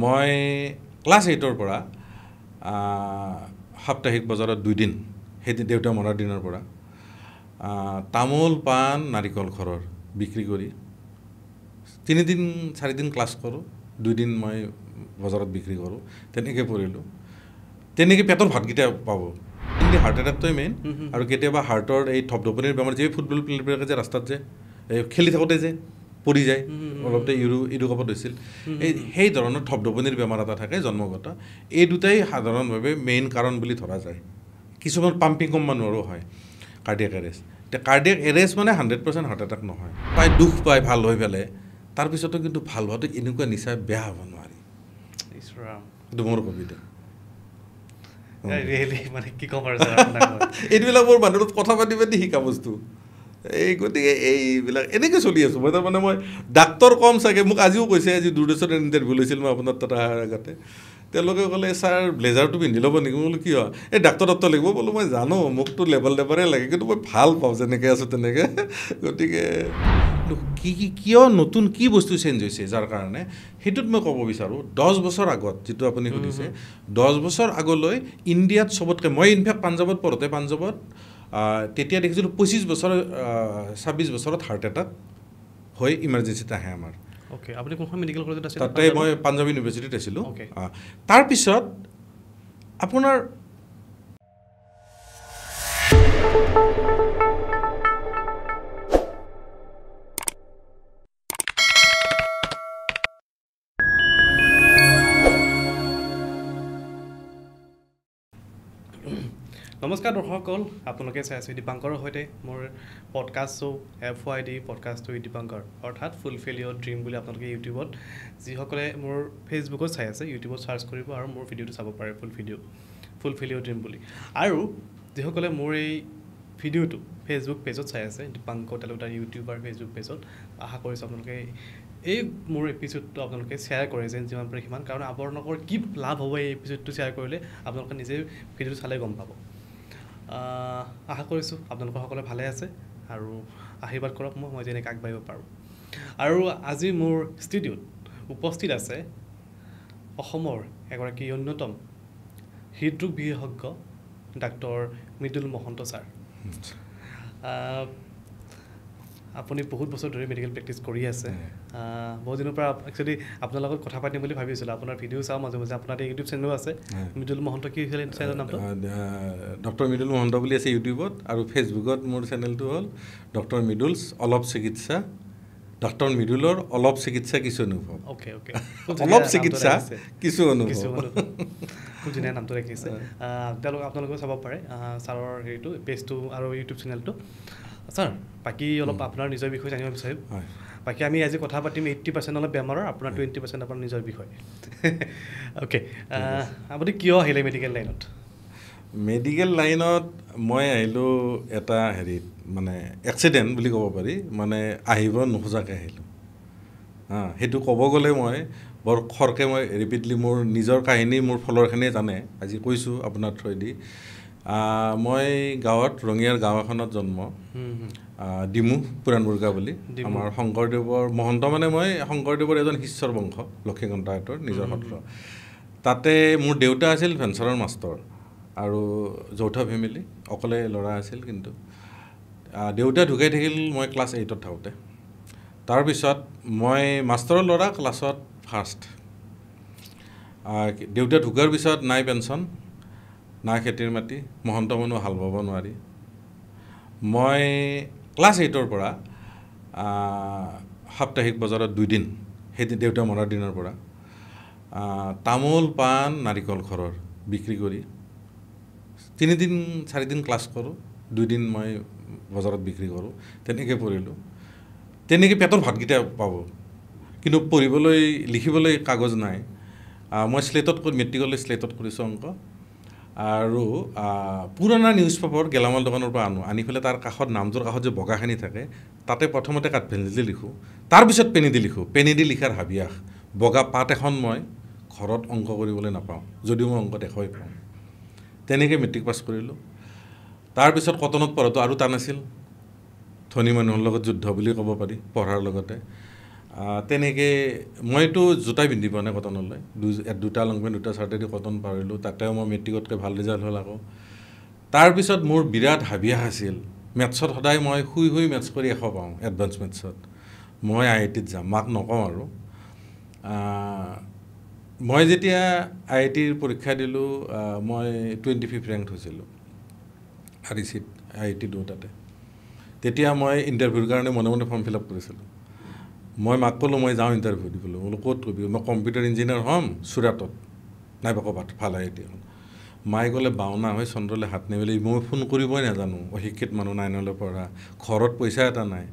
মই ক্লাছ এইটৰ পৰা সাপ্তাহিক বজাৰত দুদিন সেই দেউতা মৰাৰ দিনৰ পৰা তামোল পাণ নাৰিকল ঘৰৰ বিক্ৰী কৰি তিনিদিন চাৰিদিন ক্লাছ কৰোঁ দুদিন মই বজাৰত বিক্ৰী কৰোঁ তেনেকৈ পৰিলোঁ তেনেকৈ পেটৰ ভাতকেইটা পাব কিন্তু হাৰ্ট এটেকটোৱে মেইন আৰু কেতিয়াবা হাৰ্টৰ এই থপধপনিৰ বেমাৰ যে ফুটবল প্লেয়াৰবিলাকে যে ৰাস্তাত যে এই খেলি থাকোঁতে যে পৰি যায় অলপতে ইৰু ইডুকাপত হৈছিল এই সেই ধৰণৰ থপধপনিৰ বেমাৰ এটা থাকে জন্মগত এই দুটাই সাধাৰণভাৱে মেইন কাৰণ বুলি ধৰা যায় কিছুমান পাম্পিংকম মানুহৰো হয় কাৰ্ডিয়াক এৰেষ্ট এতিয়া কাৰ্ডিয়াক এৰেষ্ট মানে হাণ্ড্ৰেড পাৰ্চেণ্ট হাৰ্ট এটেক নহয় তাই দুখ পায় ভাল হৈ পেলাই তাৰপিছতো কিন্তু ভাল হোৱাটো এনেকুৱা নিচাই বেয়া হ'ব নোৱাৰি মোৰ কবিতা এইবিলাক মোৰ মানুহৰ কথা পাতি পাতি শিকা বস্তু এই গতিকে এইবিলাক এনেকৈ চলি আছোঁ মই তাৰমানে মই ডাক্তৰ কম চাগে মোক আজিও কৈছে আজি দূৰদৰ্শনত ইণ্টাৰভিউ লৈছিল মই আপোনাৰ তাত অহাৰ আগতে তেওঁলোকে ক'লে ছাৰ ব্লেজাৰটো পিন্ধি ল'ব নেকি মই বোলো হয় এই ডাক্তৰ দত্ত লাগিব বোলো মই জানো মোকতো লেবাৰ লেবাৰে লাগে কিন্তু মই ভাল পাওঁ যেনেকৈ আছোঁ তেনেকৈ গতিকে কি কি কিয় নতুন কি বস্তু চেঞ্জ হৈছে যাৰ কাৰণে সেইটোত মই ক'ব বিচাৰোঁ দহ বছৰ আগত যিটো আপুনি সুধিছে দহ বছৰ আগলৈ ইণ্ডিয়াত চবতকৈ মই ইনফেক্ট পাঞ্জাৱত পঢ়োঁতে পাঞ্জাৱত তেতিয়া দেখিছিলোঁ পঁচিছ বছৰ ছাব্বিছ বছৰত হাৰ্ট এটাক হৈ ইমাৰ্জেঞ্চিত আহে আমাৰ তাতে মই পাঞ্জাৱ ইউনিভাৰ্চিটিত আছিলোঁ তাৰপিছত আপোনাৰ নমস্কাৰ দৰ্শকসকল আপোনালোকে চাই আছোঁ দীপাংকৰৰ সৈতে মোৰ podcast show' F Y D পডকাষ্টটো দীপাংকৰ অৰ্থাৎ ফুলফিল ইয়ৰ ড্ৰিম বুলি আপোনালোকে ইউটিউবত যিসকলে মোৰ ফেচবুকত চাই আছে ইউটিউবত চাৰ্চ কৰিব আৰু মোৰ ভিডিঅ'টো চাব পাৰে full video' fulfil your dream বুলি আৰু যিসকলে মোৰ এই ভিডিঅ'টো ফেচবুক পেজত চাই আছে দীপাংকৰ তালুকদাৰ ইউটিউবাৰ ফেচবুক পেজত আশা কৰিছোঁ আপোনালোকে এই মোৰ এপিচ'ডটো আপোনালোকে শ্বেয়াৰ কৰে যেন যিমান পাৰে সিমান কাৰণ আপোনালোকৰ কি লাভ হ'ব এই এপিচ'ডটো শ্বেয়াৰ কৰিলে আপোনালোকে নিজে ভিডিঅ'টো চালে গম পাব আশা কৰিছোঁ আপোনালোকৰ সকলোৱে ভালে আছে আৰু আশীৰ্বাদ কৰক মই মই যেনেকৈ আগবাঢ়িব পাৰোঁ আৰু আজি মোৰ ষ্টুডিঅ'ত উপস্থিত আছে অসমৰ এগৰাকী অন্যতম হৃদৰোগ বিশেষজ্ঞ ডাক্তৰ মৃদুল মহন্ত ছাৰ আপুনি বহুত বছৰ ধৰি মেডিকেল প্ৰেক্টিছ কৰি আছে বহুত দিনৰ পৰা একচুৱেলি আপোনাৰ লগত কথা পাতিম বুলি ভাবিছিলোঁ আপোনাৰ ভিডিঅ' চাওঁ মাজে মাজে আপোনাৰ ইউটিউব চেনেলো আছে মৃদুল মহন্ত কি হৈছিলে চেনেলৰ নামটো ডক্টৰ মৃদুল মহন্ত বুলি আছে ইউটিউবত আৰু ফেচবুকত মোৰ চেনেলটো হ'ল ডক্টৰ মৃদুলছ অলপ চিকিৎসা ডক্টৰ মৃদুলৰ অলপ চিকিৎসা কিছু অনুভৱ অলপ চিকিৎসা কিছু অনুভৱ কোনদিনাই নামটো ৰাখিছে তেওঁলোক আপোনালোকেও চাব পাৰে ছাৰৰ হেৰিটো পেজটো আৰু ইউটিউব চেনেলটো ছাৰ বাকী অলপ আপোনাৰ নিজৰ বিষয়ে জানিব বিচাৰিম হয় বাকী আমি আজি কথা পাতিম এইট্টি পাৰ্চেণ্ট অলপ বেমাৰৰ আপোনাৰ টুৱেণ্টি পাৰ্চেণ্ট আপোনাৰ নিজৰ বিষয় অ'কে আপুনি কিয় আহিলে মেডিকেল লাইনত মেডিকেল লাইনত মই আহিলোঁ এটা হেৰিত মানে এক্সিডেণ্ট বুলি ক'ব পাৰি মানে আহিব নোখোজাকৈ আহিলোঁ হা সেইটো ক'ব গ'লে মই বৰ খৰকৈ মই ৰিপিটলি মোৰ নিজৰ কাহিনী মোৰ ফলৰখিনিয়ে জানে আজি কৈছোঁ আপোনাৰ থ্ৰুৱেদি মই গাঁৱত ৰঙিয়াৰ গাঁও এখনত জন্ম ডিমুহ পুৰাণমুৰ্গা বুলি আমাৰ শংকৰদেৱৰ মহন্ত মানে মই শংকৰদেৱৰ এজন শিষ্যৰ বংশ লক্ষীকণ্ঠহঁতৰ নিজৰ সত্ৰ তাতে মোৰ দেউতা আছিল ভেঞ্চাৰৰ মাষ্টৰ আৰু যৌথ ফেমিলি অকলে ল'ৰা আছিল কিন্তু দেউতা ঢুকাই থাকিল মই ক্লাছ এইটত থাকোঁতে তাৰপিছত মই মাষ্টৰৰ ল'ৰা ক্লাছত ফাৰ্ষ্ট দেউতা ঢুকোৱাৰ পিছত নাই পেঞ্চন না খেতিৰ মাটি মহন্ত মানুহ হাল বাব নোৱাৰি মই ক্লাছ এইটৰ পৰা সাপ্তাহিক বজাৰত দুদিন সেইদিন দেউতা মৰাৰ দিনৰ পৰা তামোল পাণ নাৰিকল ঘৰৰ বিক্ৰী কৰি তিনিদিন চাৰিদিন ক্লাছ কৰোঁ দুইদিন মই বজাৰত বিক্ৰী কৰোঁ তেনেকৈ পঢ়িলোঁ তেনেকৈ পেটৰ ভাতকেইটা পাব কিন্তু পঢ়িবলৈ লিখিবলৈ কাগজ নাই মই শ্লেটত মেট্ৰিকলৈ শ্লেটত কৰিছোঁ অংক আৰু পুৰণা নিউজ পেপাৰ গেলামাল দোকানৰ পৰা আনো আনি পেলাই তাৰ কাষত নামযোৰ কাষত যে বগাখিনি থাকে তাতে প্ৰথমতে কাঠ ভেনেদি লিখোঁ তাৰপিছত পেনি দি লিখোঁ পেনি দি লিখাৰ হাবিয়াস বগা পাত এখন মই ঘৰত অংক কৰিবলৈ নাপাওঁ যদিও মই অংক দেখুৱাই পাওঁ তেনেকৈ মেট্ৰিক পাছ কৰিলোঁ তাৰপিছত কটনত পঢ়াটো আৰু টান আছিল ধনী মানুহৰ লগত যুদ্ধ বুলি ক'ব পাৰি পঢ়াৰ লগতে তেনেকৈ মইতো জোতাই পিন্ধি পোৱা নাই কটনলৈ দুটা লং পেণ্ট দুটা চাৰ্টেদি কটন পাৰিলোঁ তাতেও মই মেট্ৰিকতকৈ ভাল ৰিজাল্ট হ'ল আকৌ তাৰপিছত মোৰ বিৰাট হাবিয়াস আছিল মেথছত সদায় মই শুই শুই মেথছ কৰি এশ পাওঁ এডভান্স মেথছত মই আই আই টিত যাম মাক নকওঁ আৰু মই যেতিয়া আই আই টিৰ পৰীক্ষা দিলোঁ মই টুৱেণ্টি ফিফ ৰেংক হৈছিলোঁ আৰি চিত আই আই টি তাতে তেতিয়া মই ইণ্টাৰভিউৰ কাৰণে মনে মনে ফৰ্ম ফিল আপ কৰিছিলোঁ মই মাক ক'লোঁ মই যাওঁ ইণ্টাৰভিউ দিবলৈ বোলো ক'ত কবি মই কম্পিউটাৰ ইঞ্জিনিয়াৰ হ'ম চুৰাটত নাইবা ক'ৰবাত ভাল আই টি মাই ক'লে বাওনা হয় চন্দ্ৰলৈ হাত নামিলে মই ফোন কৰিবই নাজানো অশিক্ষিত মানুহ নাইনলৈ পৰা ঘৰত পইচা এটা নাই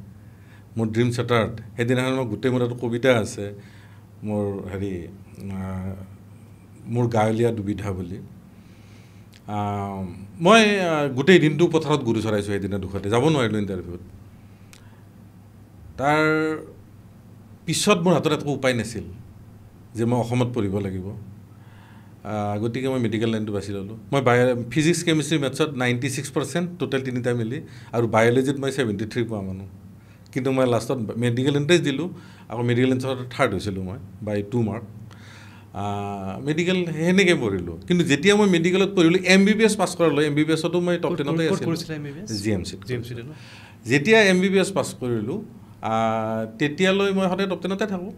মোৰ ড্ৰিম চেটাৰ্ড সেইদিনাখন মোৰ গোটেই মোৰ তাত কবিতা আছে মোৰ হেৰি মোৰ গাঁৱলীয়া দুবিধা বুলি মই গোটেই দিনটো পথাৰত গুৰু চৰাইছোঁ সেইদিনা দুখতে যাব নোৱাৰিলোঁ ইণ্টাৰভিউত তাৰ পিছত মোৰ হাতত একো উপায় নাছিল যে মই অসমত পঢ়িব লাগিব গতিকে মই মেডিকেল লাইনটো বাছি ল'লোঁ মই বায় ফিজিক্স কেমিষ্ট্ৰি মেথছত নাইণ্টি ছিক্স পাৰ্চেণ্ট টোটেল তিনিটা মিলি আৰু বায়'লজিত মই ছেভেণ্টি থ্ৰী পোৱা মানুহ কিন্তু মই লাষ্টত মেডিকেল এণ্ট্ৰেঞ্চ দিলোঁ আকৌ মেডিকেল এণ্ট্ৰেঞ্চত থাৰ্ড হৈছিলোঁ মই বাই টু মাৰ্ক মেডিকেল সেনেকৈ পঢ়িলোঁ কিন্তু যেতিয়া মই মেডিকেলত পঢ়িলোঁ M B B S pass কৰালোঁ এম বি বি এছতো মই টপ টেনতে জি এম চিত জি এম চিত যেতিয়া M B B S pass কৰিলোঁ তেতিয়ালৈ মই সদায় টপটেনতে থাকোঁ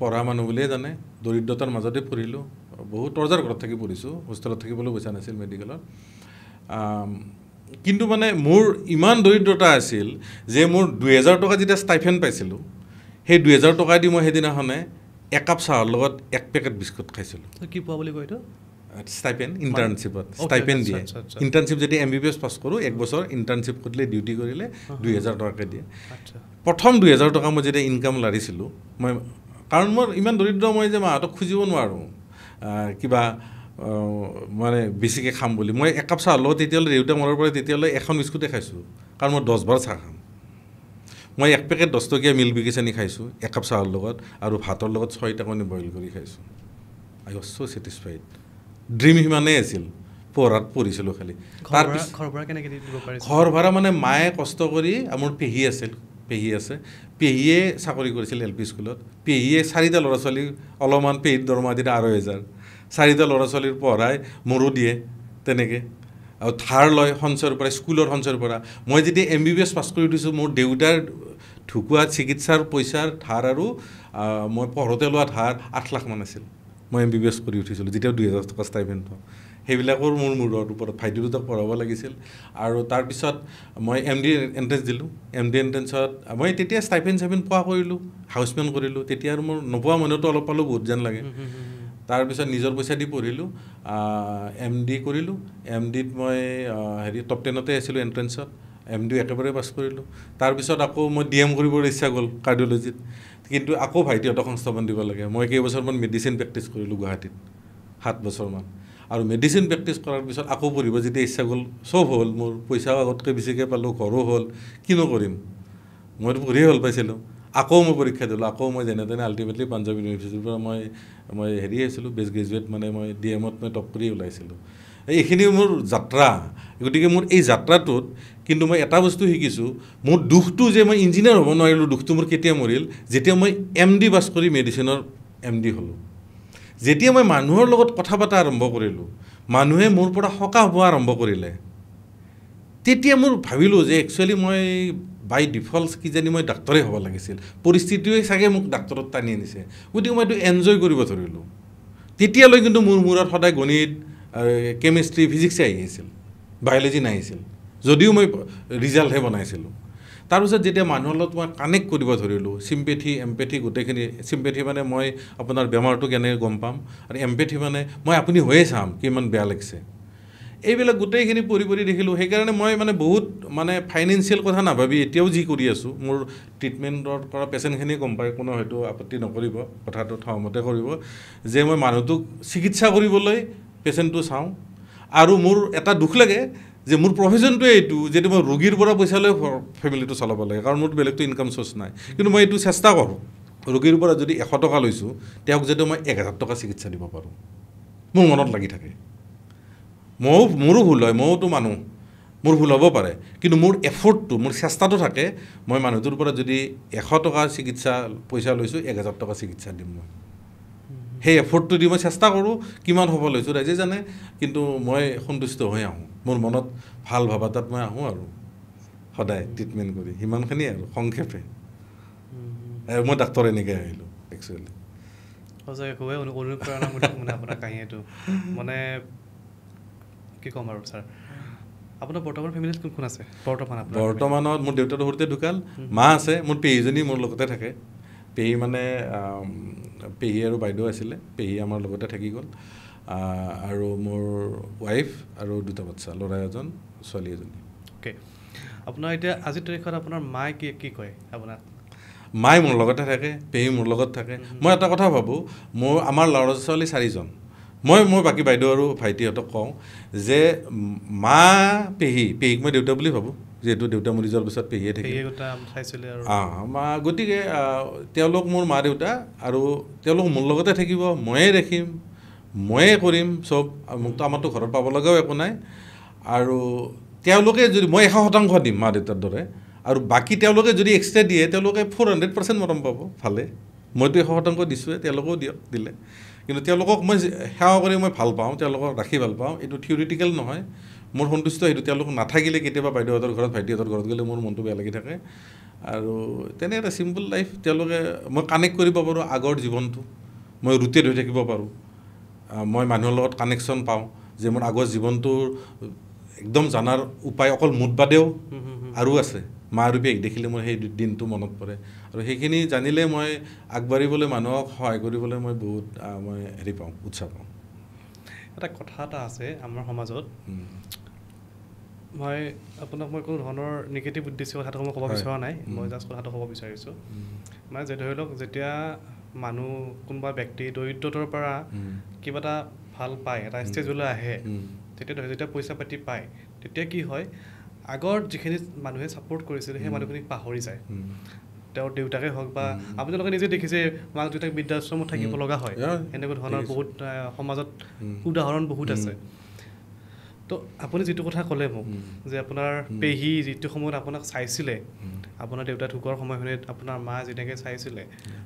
পঢ়া মানুহ বুলিয়ে জানে দৰিদ্ৰতাৰ মাজতে পঢ়িলোঁ বহুত তৰ্জাৰ ঘৰত থাকি পঢ়িছোঁ হোষ্টেলত থাকিবলৈ বুজা নাছিল মেডিকেলত কিন্তু মানে মোৰ ইমান দৰিদ্ৰতা আছিল যে মোৰ দুহেজাৰ টকা যেতিয়া ষ্টাইফেন পাইছিলোঁ সেই দুহেজাৰ টকা দি মই সেইদিনাখনে একাপ চাহৰ লগত এক পেকেট বিস্কুট খাইছিলোঁ কি পোৱা বুলি কয় এইটো ষ্টাইপেন ইণ্টাৰ্ণশ্বিপত ষ্টাইপেন দিয়ে ইণ্টাৰ্ণশ্বিপ যদি M B B S pass কৰোঁ এক বছৰ ইণ্টাৰ্ণশ্বিপ কৰিলে ডিউটি কৰিলে দুই হেজাৰ টকাকৈ দিয়ে প্ৰথম দুই হেজাৰ টকা মই যেতিয়া ইনকাম লাৰিছিলোঁ মই কাৰণ মোৰ ইমান দৰিদ্ৰ মই যে মাহঁতক খুজিব নোৱাৰোঁ কিবা মানে বেছিকৈ খাম বুলি মই একাপ চাহ হ'লোঁ তেতিয়ালৈ দেউতা মনৰ পৰা তেতিয়ালৈ এখন বিস্কুটে খাইছোঁ কাৰণ মই দহ বাৰ চাহ খাম মই এক পেকেট দহ টকীয়া মিল্ক বিকিচানি খাইছোঁ একাপ চাহৰ লগত আৰু ভাতৰ লগত ছয় টাকনি বইল কৰি খাইছোঁ I was so' satisfied dream সিমানেই আছিল পঢ়াত পঢ়িছিলোঁ খালি ঘৰ ভাড়া মানে মায়ে কষ্ট কৰি মোৰ পেহী আছিল পেহী আছে পেহীয়ে চাকৰি কৰিছিল এল পি স্কুলত পেহীয়ে চাৰিটা ল'ৰা ছোৱালী অলপমান পেহীৰ দৰমহা দিয়ে আঢ়ৈ হেজাৰ চাৰিটা ল'ৰা ছোৱালীৰ পঢ়াই মোৰো দিয়ে তেনেকৈ আৰু ধাৰ লয় সঞ্চয়ৰ পৰা স্কুলৰ সঞ্চয়ৰ পৰা মই যেতিয়া M B B S pass কৰি উঠিছোঁ মোৰ দেউতাৰ ঢুকোৱা চিকিৎসাৰ পইচাৰ ধাৰ আৰু মই পঢ়োতে লোৱা ধাৰ আঠ লাখমান আছিল মই এম বি বি এছ পঢ়ি উঠিছিলোঁ যেতিয়া দুহেজাৰ টকা ষ্টাইভেণ্ট হওঁ সেইবিলাকৰ মোৰ মূৰত ওপৰত ভাইটি দুটাক পঢ়াব লাগিছিল আৰু তাৰপিছত মই এম ডি এণ্ট্ৰেঞ্চ দিলোঁ এম ডি এণ্ট্ৰেঞ্চত মই তেতিয়া ষ্টাইভেণ্ট চাইভেণ্ট পোৱা কৰিলোঁ হাউচমেন কৰিলোঁ তেতিয়া আৰু মোৰ নোপোৱা মনতো অলপ পালেও বহুত যেন লাগে তাৰপিছত নিজৰ পইচা দি পঢ়িলোঁ এম ডি কৰিলোঁ এম ডিত মই হেৰি টপ টেনতে আছিলোঁ এণ্ট্ৰেঞ্চত এম ডিও একেবাৰে পাছ কৰিলোঁ তাৰপিছত আকৌ মই ডি এম কৰিবৰ ইচ্ছা গ'ল কাৰ্ডিঅ'লজিত কিন্তু আকৌ ভাইটিহঁতক সংস্থাপন দিব লাগে মই কেইবছৰমান মেডিচিন প্ৰেক্টিচ কৰিলোঁ গুৱাহাটীত সাত বছৰমান আৰু মেডিচিন প্ৰেক্টিচ কৰাৰ পিছত আকৌ পঢ়িব যেতিয়া ইচ্ছা গ'ল চব হ'ল মোৰ পইচাও আগতকৈ বেছিকৈ পালোঁ ঘৰো হ'ল কিনো কৰিম মইতো পঢ়িয়ে ভাল পাইছিলোঁ আকৌ মই পৰীক্ষা দিলোঁ আকৌ মই যেনে তেনে আল্টিমেটলি পাঞ্জাৱ ইউনিভাৰ্চিটিৰ পৰা মই মই হেৰি হৈছিলোঁ বেষ্ট গ্ৰেজুৱেট মানে মই ডি এমত মই টপ কৰি ওলাইছিলোঁ এইখিনি মোৰ যাত্ৰা গতিকে মোৰ এই যাত্ৰাটোত কিন্তু মই এটা বস্তু শিকিছোঁ মোৰ দুখটো যে মই ইঞ্জিনিয়াৰ হ'ব নোৱাৰিলোঁ দুখটো মোৰ কেতিয়া মৰিল যেতিয়া মই এম ডি পাছ কৰি মেডিচিনৰ এম ডি হ'লোঁ যেতিয়া মই মানুহৰ লগত কথা পতা আৰম্ভ কৰিলোঁ মানুহে মোৰ পৰা সকাহ হোৱা আৰম্ভ কৰিলে তেতিয়া মোৰ ভাবিলোঁ যে একচুৱেলি মই বাই ডিফল্ট কিজানি মই ডাক্তৰে হ'ব লাগিছিল পৰিস্থিতিয়ে চাগে মোক ডাক্তৰত টানি আনিছে গতিকে মই এইটো এনজয় কৰিব ধৰিলোঁ তেতিয়ালৈ কিন্তু মোৰ মূৰত সদায় গণিত কেমেষ্ট্ৰি ফিজিক্সে আহিছিল বায়'লজি নাহিছিল যদিও মই ৰিজাল্টহে বনাইছিলোঁ তাৰপিছত যেতিয়া মানুহৰ লগত মই কানেক্ট কৰিব ধৰিলোঁ চিম্পেথি এম্পেথি গোটেইখিনি চিম্পেথি মানে মই আপোনাৰ বেমাৰটো কেনেকৈ গম পাম আৰু এম্পেথি মানে মই আপুনি হৈয়ে চাম কিমান বেয়া লাগিছে এইবিলাক গোটেইখিনি পঢ়ি পঢ়ি দেখিলোঁ সেইকাৰণে মই মানে বহুত মানে ফাইনেঞ্চিয়েল কথা নাভাবি এতিয়াও যি কৰি আছোঁ মোৰ ট্ৰিটমেণ্টৰ পৰা পেচেণ্টখিনি গম পায় কোনো হয়তো আপত্তি নকৰিব কথাটো থমতে কৰিব যে মই মানুহটোক চিকিৎসা কৰিবলৈ পেচেণ্টটো চাওঁ আৰু মোৰ এটা দুখ লাগে যে মোৰ প্ৰফেশ্যনটোৱে এইটো যিটো মই ৰোগীৰ পৰা পইচা লৈ ফেমিলিটো চলাব লাগে কাৰণ মোৰ বেলেগটো ইনকাম চ'ৰ্চ নাই কিন্তু মই এইটো চেষ্টা কৰোঁ ৰোগীৰ পৰা যদি এশ টকা লৈছোঁ তেওঁক যদি মই এক হাজাৰ টকা চিকিৎসা দিব পাৰোঁ মোৰ মনত লাগি থাকে ময়ো মোৰো ভুল হয় ময়োতো মানুহ মোৰ ভুল হ'ব পাৰে কিন্তু মোৰ এফৰ্টটো মোৰ চেষ্টাটো থাকে মই মানুহটোৰ পৰা যদি এশ টকা চিকিৎসা পইচা লৈছোঁ এক হাজাৰ টকা চিকিৎসা দিম মই সেই এফৰ্টটো দি মই চেষ্টা কৰোঁ কিমান হ'ব লৈছোঁ ৰাইজে জানে কিন্তু মই সন্তুষ্ট হৈ আহোঁ মোৰ মনত ভাল ভবা তাত মই আহোঁ আৰু সদায় ট্ৰিটমেণ্ট কৰি সিমানখিনি আৰু সংক্ষেপে মই ডাক্তৰ এনেকৈ আহিলোঁ একচুৱেলি সঁচাকৈ খুবেই অনুপ্ৰেৰণা মানে আপোনাৰ কাহিনীটো মানে কি ক'ম আৰু ছাৰ আপোনাৰ বৰ্তমান ফেমিলিত কোন কোন আছে বৰ্তমান বৰ্তমানত মোৰ দেউতাটো সৰুতে ঢুকাল মা আছে মোৰ পেহীজনী মোৰ লগতে থাকে পেহী মানে পেহী আৰু বাইদেউ আছিলে পেহী আমাৰ লগতে থাকি গ'ল আৰু মোৰ ৱাইফ আৰু দুটা বাচ্ছা ল'ৰা এজন ছোৱালী এজনী অ'কে আপোনাৰ এতিয়া আজিৰ তাৰিখত আপোনাৰ মায়ে কি কি কয় আপোনাক মায়ে মোৰ লগতে থাকে পেহী মোৰ লগত থাকে মই এটা কথা ভাবোঁ মোৰ আমাৰ ল'ৰা ছোৱালী চাৰিজন মই মোৰ বাকী বাইদেউ আৰু ভাইটিহঁতক কওঁ যে মা পেহী পেহীক মই দেউতা বুলি ভাবোঁ যিহেতু দেউতা মৰি যোৱাৰ পিছত পেহীয়ে থাকে অঁ মা গতিকে তেওঁলোক মোৰ মা দেউতা আৰু তেওঁলোক মোৰ লগতে থাকিব ময়ে ৰাখিম ময়ে কৰিম চব মোকতো আমাৰতো ঘৰত পাব লগাও একো নাই আৰু তেওঁলোকে যদি মই এশ শতাংশ দিম মা দেউতাৰ দৰে আৰু বাকী তেওঁলোকে যদি এক্সট্ৰা দিয়ে তেওঁলোকে ফ'ৰ হাণ্ড্ৰেড পাৰ্চেণ্ট মৰম পাব ভালে মইতো এশ শতাংশ দিছোঁহে তেওঁলোকেও দিয়ক দিলে কিন্তু তেওঁলোকক মই সেৱা কৰি মই ভাল পাওঁ তেওঁলোকক ৰাখি ভাল পাওঁ এইটো থিয়ৰিটিকেল নহয় মোৰ সন্তুষ্ট সেইটো তেওঁলোক নাথাকিলে কেতিয়াবা বাইদেউহঁতৰ ঘৰত ভাইটিহঁতৰ ঘৰত গ'লে মোৰ মনটো বেয়া লাগি থাকে আৰু তেনে এটা চিম্পল লাইফ তেওঁলোকে মই কানেক্ট কৰিব পাৰোঁ আগৰ জীৱনটো মই ৰুটেড হৈ থাকিব পাৰোঁ মই মানুহৰ লগত কানেকশ্যন পাওঁ যে মোৰ আগৰ জীৱনটো একদম জানাৰ উপায় অকল মোত বাদেও আৰু আছে মা ৰূপীক দেখিলে মোৰ সেই দিনটো মনত পৰে আৰু সেইখিনি জানিলে মই আগবাঢ়িবলৈ মানুহক সহায় কৰিবলৈ মই বহুত মই হেৰি পাওঁ উৎসাহ পাওঁ এটা কথা এটা আছে আমাৰ সমাজত মই আপোনাক মই কোনো ধৰণৰ নিগেটিভ উদ্দেশ্য কথাটো মই ক'ব বিচৰা নাই মই জাষ্ট কথাটো ক'ব বিচাৰিছোঁ মানে যে ধৰি লওক যেতিয়া মানুহ কোনোবা ব্যক্তি দৰিদ্ৰতাৰ পৰা কিবা এটা ভাল পায় এটা ষ্টেজলৈ আহে তেতিয়া যেতিয়া পইচা পাতি পায় তেতিয়া কি হয় আগৰ যিখিনি মানুহে ছাপৰ্ট কৰিছিল সেই মানুহখিনিক পাহৰি যায় তেওঁৰ দেউতাকে হওক বা আপোনালোকে নিজে দেখিছে মাক দেউতাক বৃদ্ধাশ্ৰমত থাকিব লগা হয় এনেকুৱা ধৰণৰ বহুত সমাজত উদাহৰণ বহুত আছে তো আপুনি যিটো কথা ক'লে মোক যে আপোনাৰ পেহী যিটো সময়ত আপোনাক চাইছিলে আপোনাৰ দেউতা ঢুকোৱাৰ সময়খিনিত আপোনাৰ মা যেনেকৈ চাইছিলে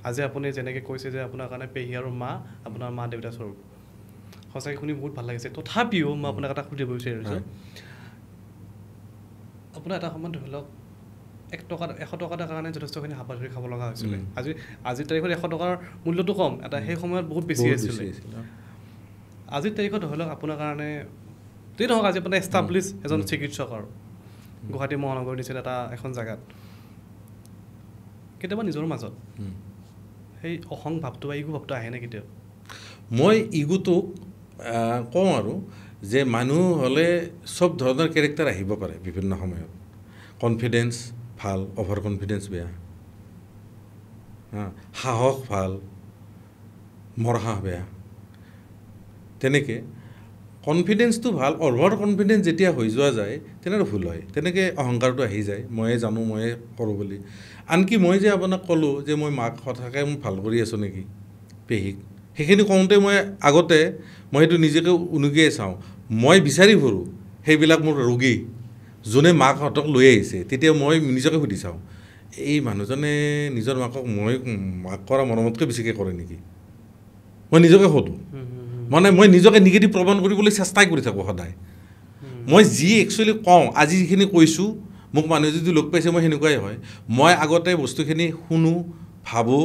আজি আপুনি যেনেকৈ কৈছে যে আপোনাৰ কাৰণে পেহী আৰু মা আপোনাৰ মা দেউতা স্বৰূপ সঁচাকৈ শুনি বহুত ভাল লাগিছে তথাপিও মই আপোনাক এটা সুধিব বিচাৰিছোঁ আপোনাৰ এটা সময়ত ধৰি লওক এক টকা এশ টকা এটা কাৰণে যথেষ্টখিনি হাপা ধৰি খাব লগা হৈছিলে আজি আজিৰ তাৰিখত এশ টকাৰ মূল্যটো কম এটা সেই সময়ত বহুত বেছি আছিলে আজিৰ তাৰিখত ধৰি লওক আপোনাৰ কাৰণে যি নহওক আজি মানে এষ্টাব্লিছ এজন চিকিৎসক আৰু গুৱাহাটী মহানগৰ নিচিনা এটা এখন জেগাত কেতিয়াবা নিজৰ মাজত সেই অসং ভাৱটো বা ইগু ভাৱটো আহে নে কেতিয়াও মই ইগুটোক কওঁ আৰু যে মানুহ হ'লে চব ধৰণৰ কেৰেক্টাৰ আহিব পাৰে বিভিন্ন সময়ত কনফিডেঞ্চ ভাল অভাৰ কনফিডেঞ্চ বেয়া সাহস ভাল মৰসাহ বেয়া তেনেকৈ কনফিডেঞ্চটো ভাল অভাৰ কনফিডেঞ্চ যেতিয়া হৈ যোৱা যায় তেনেদৰে ভুল হয় তেনেকৈ অহংকাৰটো আহি যায় ময়ে জানো ময়ে কৰোঁ বুলি আনকি মই যে আপোনাক ক'লোঁ যে মই মাক সঁচাকে মোক ভাল কৰি আছোঁ নেকি পেহীক সেইখিনি কওঁতে মই আগতে মই সেইটো নিজকে উনুকিয়াই চাওঁ মই বিচাৰি ফুৰোঁ সেইবিলাক মোৰ ৰোগী যোনে মাকহঁতক লৈ আহিছে তেতিয়া মই নিজকে সুধি চাওঁ এই মানুহজনে নিজৰ মাকক মই মাক কৰা মৰমতকৈ বেছিকৈ কৰে নেকি মই নিজকে সোধোঁ মানে মই নিজকে নিগেটিভ প্ৰমাণ কৰিবলৈ চেষ্টাই কৰি থাকোঁ সদায় মই যি একচুৱেলি কওঁ আজি যিখিনি কৈছোঁ মোক মানুহে যদি লগ পাইছে মই সেনেকুৱাই হয় মই আগতে বস্তুখিনি শুনো ভাবোঁ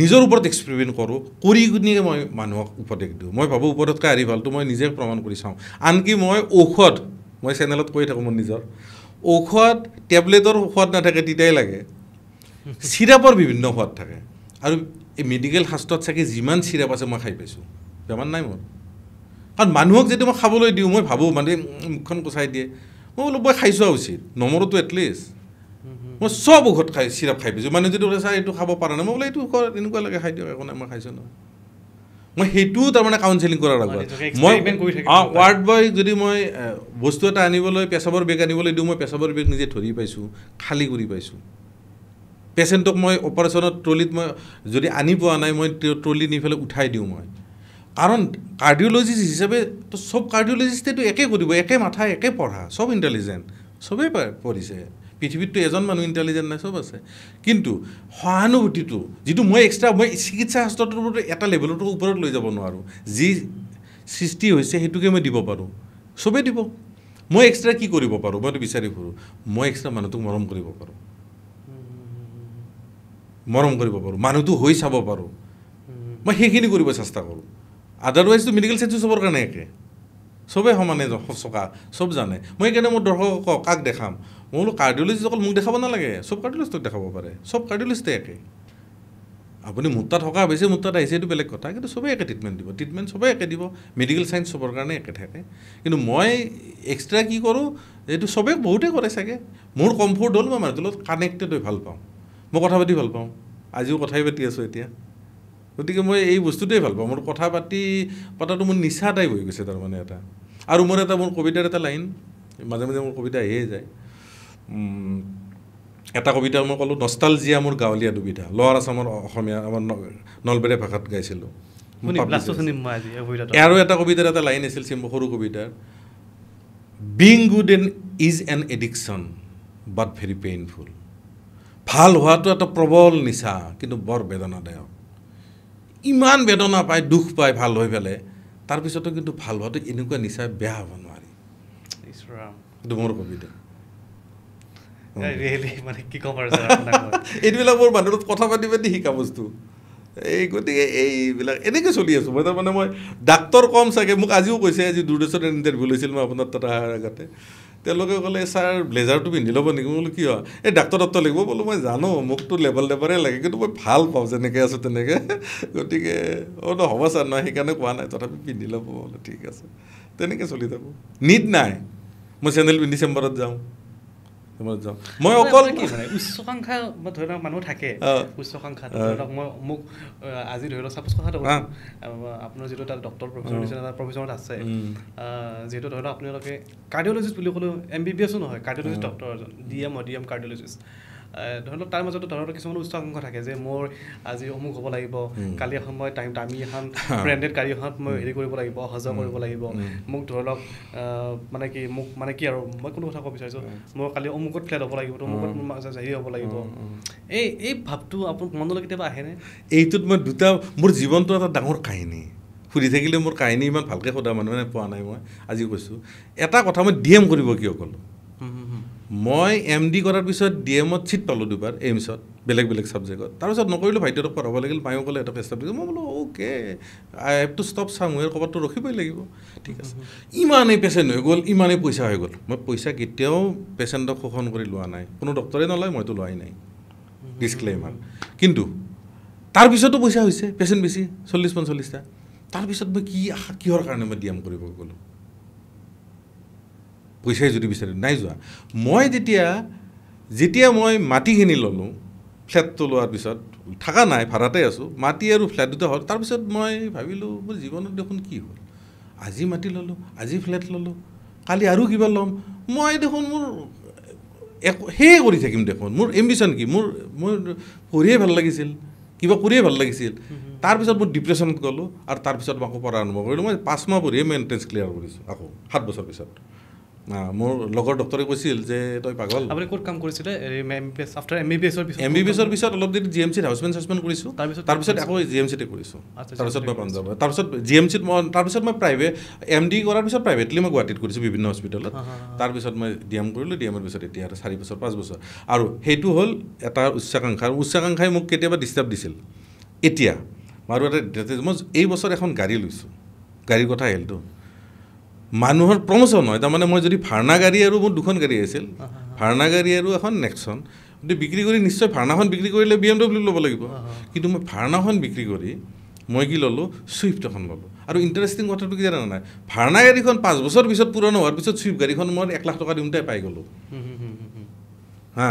নিজৰ ওপৰত এক্সপেৰিমেণ্ট কৰোঁ কৰি কিনে মই মানুহক উপদেশ দিওঁ মই ভাবোঁ ওপৰতকৈ আহি ভালটো মই নিজে প্ৰমাণ কৰি চাওঁ আনকি মই ঔষধ মই চেনেলত কৈ থাকোঁ মোৰ নিজৰ ঔষধ টেবলেটৰ ঔষধ নাথাকে তেতিয়াই লাগে চিৰাপৰ বিভিন্ন সোৱাদ থাকে আৰু এই মেডিকেল শাস্ত্ৰত চাগে যিমান চিৰাপ আছে মই খাই পাইছোঁ বেমাৰ নাই মোৰ কাৰণ মানুহক যদি মই খাবলৈ দিওঁ মই ভাবোঁ মানে মুখখন কচাই দিয়ে মই বোলো মই খাই চোৱা উচিত নম্বৰতো এটলিষ্ট মই চব ঔষধ খাই চিৰাপ খাই পাইছোঁ মানুহ যদি চাই এইটো খাব পাৰা নাই মই বোলে এইটো এনেকুৱা লাগে খাই দিয়ক একো নাই মই খাইছোঁ নহয় মই সেইটোও তাৰমানে কাউন্সেলিং কৰাৰ আগত মই অঁ ৱাৰ্ড বয় যদি মই বস্তু এটা আনিবলৈ পেচাবৰ বেগ আনিবলৈ দিওঁ মই পেচাবৰ বেগ নিজে ধৰি পাইছোঁ খালী কৰি পাইছোঁ পেচেণ্টক মই অপাৰেশ্যনত ট্ৰলিত মই যদি আনি পোৱা নাই মই ট্ৰলি নি পেলাই উঠাই দিওঁ মই কাৰণ কাৰ্ডিঅ'লজিষ্ট হিচাপে তো চব কাৰ্ডিঅ'লজিষ্টেতো একে কৰিব একে মাথা একে পঢ়া চব ইণ্টেলিজেণ্ট চবেই পঢ়িছে পৃথিৱীততো এজন মানুহ ইণ্টেলিজেণ্ট নাই চব আছে কিন্তু সহানুভূতিটো যিটো মই এক্সট্ৰা মই চিকিৎসা শাস্ত্ৰটোৰ ওপৰত এটা লেভেলতো ওপৰত লৈ যাব নোৱাৰোঁ যি সৃষ্টি হৈছে সেইটোকে মই দিব পাৰোঁ চবেই দিব মই এক্সট্ৰা কি কৰিব পাৰোঁ মইতো বিচাৰি ফুৰোঁ মই এক্সট্ৰা মানুহটোক মৰম কৰিব পাৰোঁ মৰম কৰিব পাৰোঁ মানুহটো হৈ চাব পাৰোঁ মই সেইখিনি কৰিব চেষ্টা কৰোঁ আদাৰৱাইজটো মেডিকেল চাইন্সটো চবৰ কাৰণে একে চবেই সমানে চকা চব জানে মই সেইকাৰণে মোৰ দৰ্শকক কাক দেখাম মই বোলো কাৰ্ডিঅলজিষ্ট অকল মোক দেখাব নালাগে চব কাৰ্ডিঅলজিষ্টক দেখাব পাৰে চব কাৰ্ডিঅলজিষ্টে একে আপুনি মোৰ থকা সকাহ বেছি মোৰ তাত আহিছে এইটো বেলেগ কথা কিন্তু চবেই একে ট্ৰিটমেণ্ট দিব ট্ৰিটমেণ্ট চবেই একে দিব মেডিকেল চাইন্স চবৰ কাৰণে একে থাকে কিন্তু মই এক্সট্ৰা কি কৰোঁ এইটো চবেই বহুতেই কৰে চাগে মোৰ কমফৰ্ট হ'ল মই মানুহটোৰ লগত কানেক্টেড হৈ ভাল পাওঁ মই কথা পাতি ভাল পাওঁ আজিও কথাই পাতি আছোঁ এতিয়া গতিকে মই এই বস্তুটোৱেই ভাল পাওঁ মোৰ কথা পাতি পতাটো মোৰ নিচা টাইপ হৈ গৈছে তাৰমানে এটা আৰু মোৰ এটা মোৰ কবিতাৰ এটা লাইন মাজে মাজে মোৰ কবিতা আহিয়ে যায় এটা কবিতা মই ক'লোঁ জীয়া মোৰ গাঁৱলীয়া দুবিধা ল'ৰা আছামৰ অসমীয়া আমাৰ নলবেৰীয়া ভাষাত গাইছিলোঁ আৰু এটা কবিতাৰ এটা লাইন আছিল চিম্পু সৰু কবিতাৰ being good an is an addiction but very painful ভাল হোৱাটো এটা প্ৰবল নিচা কিন্তু বৰ বেদনাদায়ক ইমান বেদনা পায় দুখ পায় ভাল হৈ পেলাই তাৰপিছতো কিন্তু ভাল হোৱাটো এনেকুৱা নিচাই বেয়া হ'ব নোৱাৰি মোৰ কবিতা এইবিলাক মোৰ মানুহৰ কথা পাতি পাতি শিকা বস্তু এই গতিকে এইবিলাক এনেকৈ চলি আছোঁ মই তাৰমানে মই ডাক্তৰ কম চাগে মোক আজিও কৈছে আজি দূৰদৰ্শনৰ ইণ্টাৰভিউ লৈছিল মই আপোনাৰ তাত আগতে তেওঁলোকে ক'লে ছাৰ ব্লেজাৰটো পিন্ধি ল'ব নেকি মই বোলো হয় এই ডাক্তৰ দত্ত লাগিব বোলো মই জানো মোকতো লেবাৰ লেবাৰেই লাগে কিন্তু মই ভাল পাওঁ যেনেকৈ আছোঁ তেনেকৈ গতিকে অঁ হ'ব ছাৰ নহয় সেইকাৰণে কোৱা নাই তথাপি পিন্ধি ল'ব বোলো ঠিক আছে তেনেকৈ চলি থাকোঁ নীট নাই মই চেণ্ডেল পিন্ধি চেম্বাৰত যাওঁ মই অকল কি মানে উচ্চাকাংক্ষা মই ধৰি লওক মানুহ থাকে উচ্চাকাংক্ষা ধৰি লওক মই মোক আজি ধৰি লওক চাপোজ কথাটো কওঁ আপোনাৰ যিটো তাত ডক্টৰ প্ৰফেচন এটা প্ৰফেচনত আছে যিহেতু ধৰি লওক আপোনালোকে কাৰ্ডিঅ'লজিষ্ট বুলি ক'লেও এম বি বি এছো নহয় কাৰ্ডিঅ'লজিষ্ট ডক্টৰ এজন ডি এম অ ডি এম কাৰ্ডিঅ'লজিষ্ট ধৰি লওক তাৰ মাজতো ধৰক কিছুমান উচ্চ অংশ থাকে যে মোৰ আজি অমুক হ'ব লাগিব কালি এখন মই টাইম দামী এখন ব্ৰেণ্ডেড গাড়ী এখন মই হেৰি কৰিব লাগিব অহা যোৱা কৰিব লাগিব মোক ধৰি লওক মানে কি মোক মানে কি আৰু মই কোনো কথা ক'ব বিচাৰিছোঁ মই কালি অমুকত ফ্লেট হ'ব লাগিব অমুকত হেৰি হ'ব লাগিব এই এই ভাৱটো আপোনাৰ মনলৈ কেতিয়াবা আহেনে এইটোত মই দুটা মোৰ জীৱনটো এটা ডাঙৰ কাহিনী সুধি থাকিলে মোৰ কাহিনী ইমান ভালকৈ সোধা মানুহে পোৱা নাই মই আজিও কৈছোঁ এটা কথা মই ডি এম কৰিব কিয় ক'লোঁ মই এম ডি কৰাৰ পিছত ডি এমত ছিট পালোঁ দুবাৰ এইমছত বেলেগ বেলেগ ছাবজেক্টত তাৰপিছত নকৰিলোঁ ভাইটিহঁতক পঢ়াব লাগিল মায়ে ক'লে এটা ফেষ্ট মই বোলো okay I have to stop মোৰ ক'ৰবাততো ৰখিবই লাগিব ঠিক আছে ইমানেই পেচেণ্ট হৈ গ'ল ইমানেই পইচা হৈ গ'ল মই পইচা কেতিয়াও পেচেণ্টক শোষণ কৰি লোৱা নাই কোনো ডক্টৰে নলয় মইতো লোৱাই নাই ডিছক্লেইমাৰ কিন্তু তাৰপিছতো পইচা হৈছে পেচেণ্ট বেছি চল্লিছ পঞ্চল্লিছটা তাৰপিছত মই কি আশা কিহৰ কাৰণে মই ডি এম কৰিব গ'লোঁ পইচাই যদি বিচাৰি নাই যোৱা মই যেতিয়া যেতিয়া মই মাটিখিনি ল'লোঁ ফ্লেটটো লোৱাৰ পিছত থকা নাই ভাড়াতে আছোঁ মাটি আৰু ফ্লেট দুটা হ'ল তাৰপিছত মই ভাবিলোঁ মোৰ জীৱনত দেখোন কি হ'ল আজি মাটি ল'লোঁ আজি ফ্লেট ল'লোঁ কালি আৰু কিবা ল'ম মই দেখোন মোৰ এক সেয়ে কৰি থাকিম দেখোন মোৰ এম্বিশ্যন কি মোৰ মোৰ পঢ়িয়ে ভাল লাগিছিল কিবা কৰিয়ে ভাল লাগিছিল তাৰপিছত মই ডিপ্ৰেশ্যনত গ'লোঁ আৰু তাৰপিছত মই আকৌ পঢ়া আৰম্ভ কৰিলোঁ মই পাঁচ মাহ পঢ়িয়ে মই এণ্ট্ৰেঞ্চ ক্লিয়াৰ কৰিছোঁ আকৌ সাত বছৰ পিছত মোৰ লগৰ ডক্টৰে কৈছিল যে তই পাগল আপুনি ক'ত কাম কৰিছিলে এম বি বি এছৰ পিছত অলপ দেৰি জি এম চিত হাউচমেণ্ট চাউচমেণ্ট কৰিছোঁ তাৰপিছত তাৰপিছত আকৌ জি এম চিতে কৰিছোঁ তাৰপিছত মই পঞ্জাৱ তাৰপিছত জি এম চিত মই তাৰপিছত মই প্ৰাইভেট এম ডি কৰাৰ পিছত প্ৰাইভেটলি মই গুৱাহাটীত কৰিছোঁ বিভিন্ন হস্পিটেলত তাৰপিছত মই ডি এম কৰিলোঁ ডি এমৰ পিছত এতিয়া চাৰি বছৰ পাঁচ বছৰ আৰু সেইটো হ'ল এটা উচ্চাকাংক্ষা আৰু উচ্চাকাংক্ষাই মোক কেতিয়াবা ডিষ্টাৰ্ব দিছিল এতিয়া আৰু এটা মই এইবছৰ এখন গাড়ী লৈছোঁ গাড়ীৰ কথা আহিলতো মানুহৰ প্ৰমোশ্যন হয় তাৰমানে মই যদি ভাৰ্ণা গাড়ী আৰু মোৰ দুখন গাড়ী আছিল ভাৰ্ণা গাড়ী আৰু এখন নেক্সন গতিকে বিক্ৰী কৰি নিশ্চয় ভাৰ্ণাখন বিক্ৰী কৰিলে বি এম ডব্লিউ ল'ব লাগিব কিন্তু মই ভাৰ্ণাখন বিক্ৰী কৰি মই কি ল'লোঁ ছুইফ্ট এখন ল'লোঁ আৰু ইণ্টাৰেষ্টিং কথাটো কি জানো নাই ভাৰ্ণা গাড়ীখন পাঁচ বছৰ পিছত পূৰণ হোৱাৰ পিছত ছুইফ্ট গাড়ীখন মই এক লাখ টকা দিওঁতে পাই গ'লোঁ হা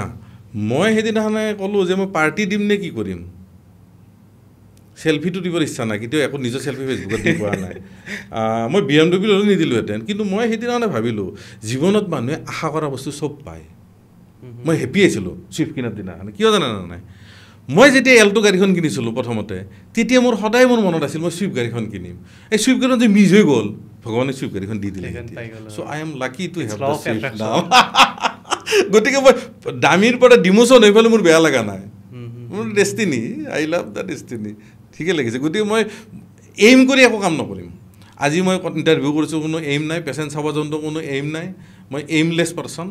মই সেইদিনাখনে ক'লোঁ যে মই পাৰ্টি দিম নে কি কৰিম চেলফিটো দিবৰ ইচ্ছা নাই কেতিয়াও একো নিজৰ চেলফি ফেচবুকত দি পৰা নাই মই বি এম ডব্লিউ ডব্লিউলৈ নিদিলোঁহেঁতেন কিন্তু মই সেইদিনা ভাবিলোঁ জীৱনত মানুহে আশা কৰা বস্তু চব পায় মই হেপি আছিলোঁ চুইফ্ট কিনাৰ দিনা মানে কিয় জানা নাই মই যেতিয়া এল্টো গাড়ীখন কিনিছিলোঁ প্ৰথমতে তেতিয়া মোৰ সদায় মোৰ মনত আছিল মই চুইফ্ট গাড়ীখন কিনিম এই চুইফ্ট গাড়ীখন যে মিছ হৈ গ'ল ভগৱানে চুইফ্ট গাড়ীখন দি দিলে so' I am lucky to have Swift now গতিকে মই দামীৰ পৰা ডিমোচন হৈ পেলাই মোৰ বেয়া লগা নাই মোৰ destiny I love the destiny ঠিকেই লাগিছে গতিকে মই এইম কৰি একো কাম নকৰিম আজি মই ইণ্টাৰভিউ কৰিছোঁ কোনো এইম নাই পেচেণ্ট চাব যাওঁতেও কোনো এইম নাই মই এইমলেছ পাৰ্চন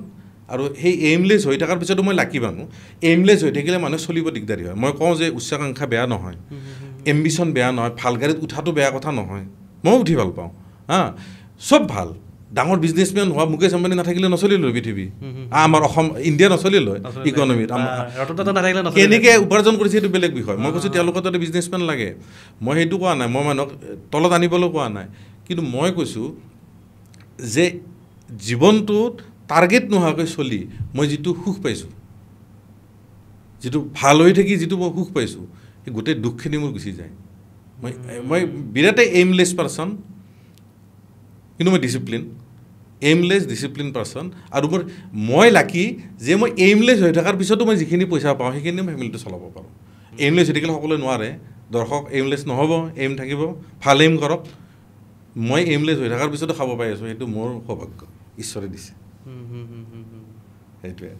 আৰু সেই এইমলেছ হৈ থকাৰ পিছতো মই লাকি মানুহ এইমলেছ হৈ থাকিলে মানুহে চলিব দিগদাৰী হয় মই কওঁ যে উচ্চাকাংক্ষা বেয়া নহয় এম্বিশ্যন বেয়া নহয় ভাল গাড়ীত উঠাটো বেয়া কথা নহয় মই উঠি ভাল পাওঁ হা চব ভাল ডাঙৰ বিজনেছমেন হোৱা মুকেশ আম্বানী নাথাকিলে নচলিল হয় পৃথিৱী আমাৰ অসম ইণ্ডিয়া নচলিল হয় ইকনমিত কেনেকৈ উপাৰ্জন কৰিছে সেইটো বেলেগ বিষয় মই কৈছোঁ তেওঁলোকৰ তাতে বিজনেছমেন লাগে মই সেইটো কোৱা নাই মই মানুহক তলত আনিবলৈ কোৱা নাই কিন্তু মই কৈছোঁ যে জীৱনটোত টাৰ্গেট নোহোৱাকৈ চলি মই যিটো সুখ পাইছোঁ যিটো ভাল হৈ থাকি যিটো মই সুখ পাইছোঁ সেই গোটেই দুখখিনি মোৰ গুচি যায় মই মই বিৰাটেই এইমলেছ পাৰ্চন কিন্তু মই ডিচিপ্লিন এইমলেছ ডিচিপ্লিন পাৰ্চন আৰু মোৰ মই লাকি যে মই এইমলেছ হৈ থকাৰ পিছতো মই যিখিনি পইচা পাওঁ সেইখিনি মই ফেমিলিটো চলাব পাৰোঁ এইমলেছ হৈ থাকিলে সকলোৱে নোৱাৰে দৰ্শক এইমলেছ নহ'ব এইম থাকিব ভাল এইম কৰক মই এইমলেছ হৈ থকাৰ পিছতো খাব পাই আছোঁ সেইটো মোৰ সৌভাগ্য ঈশ্বৰে দিছে সেইটোৱে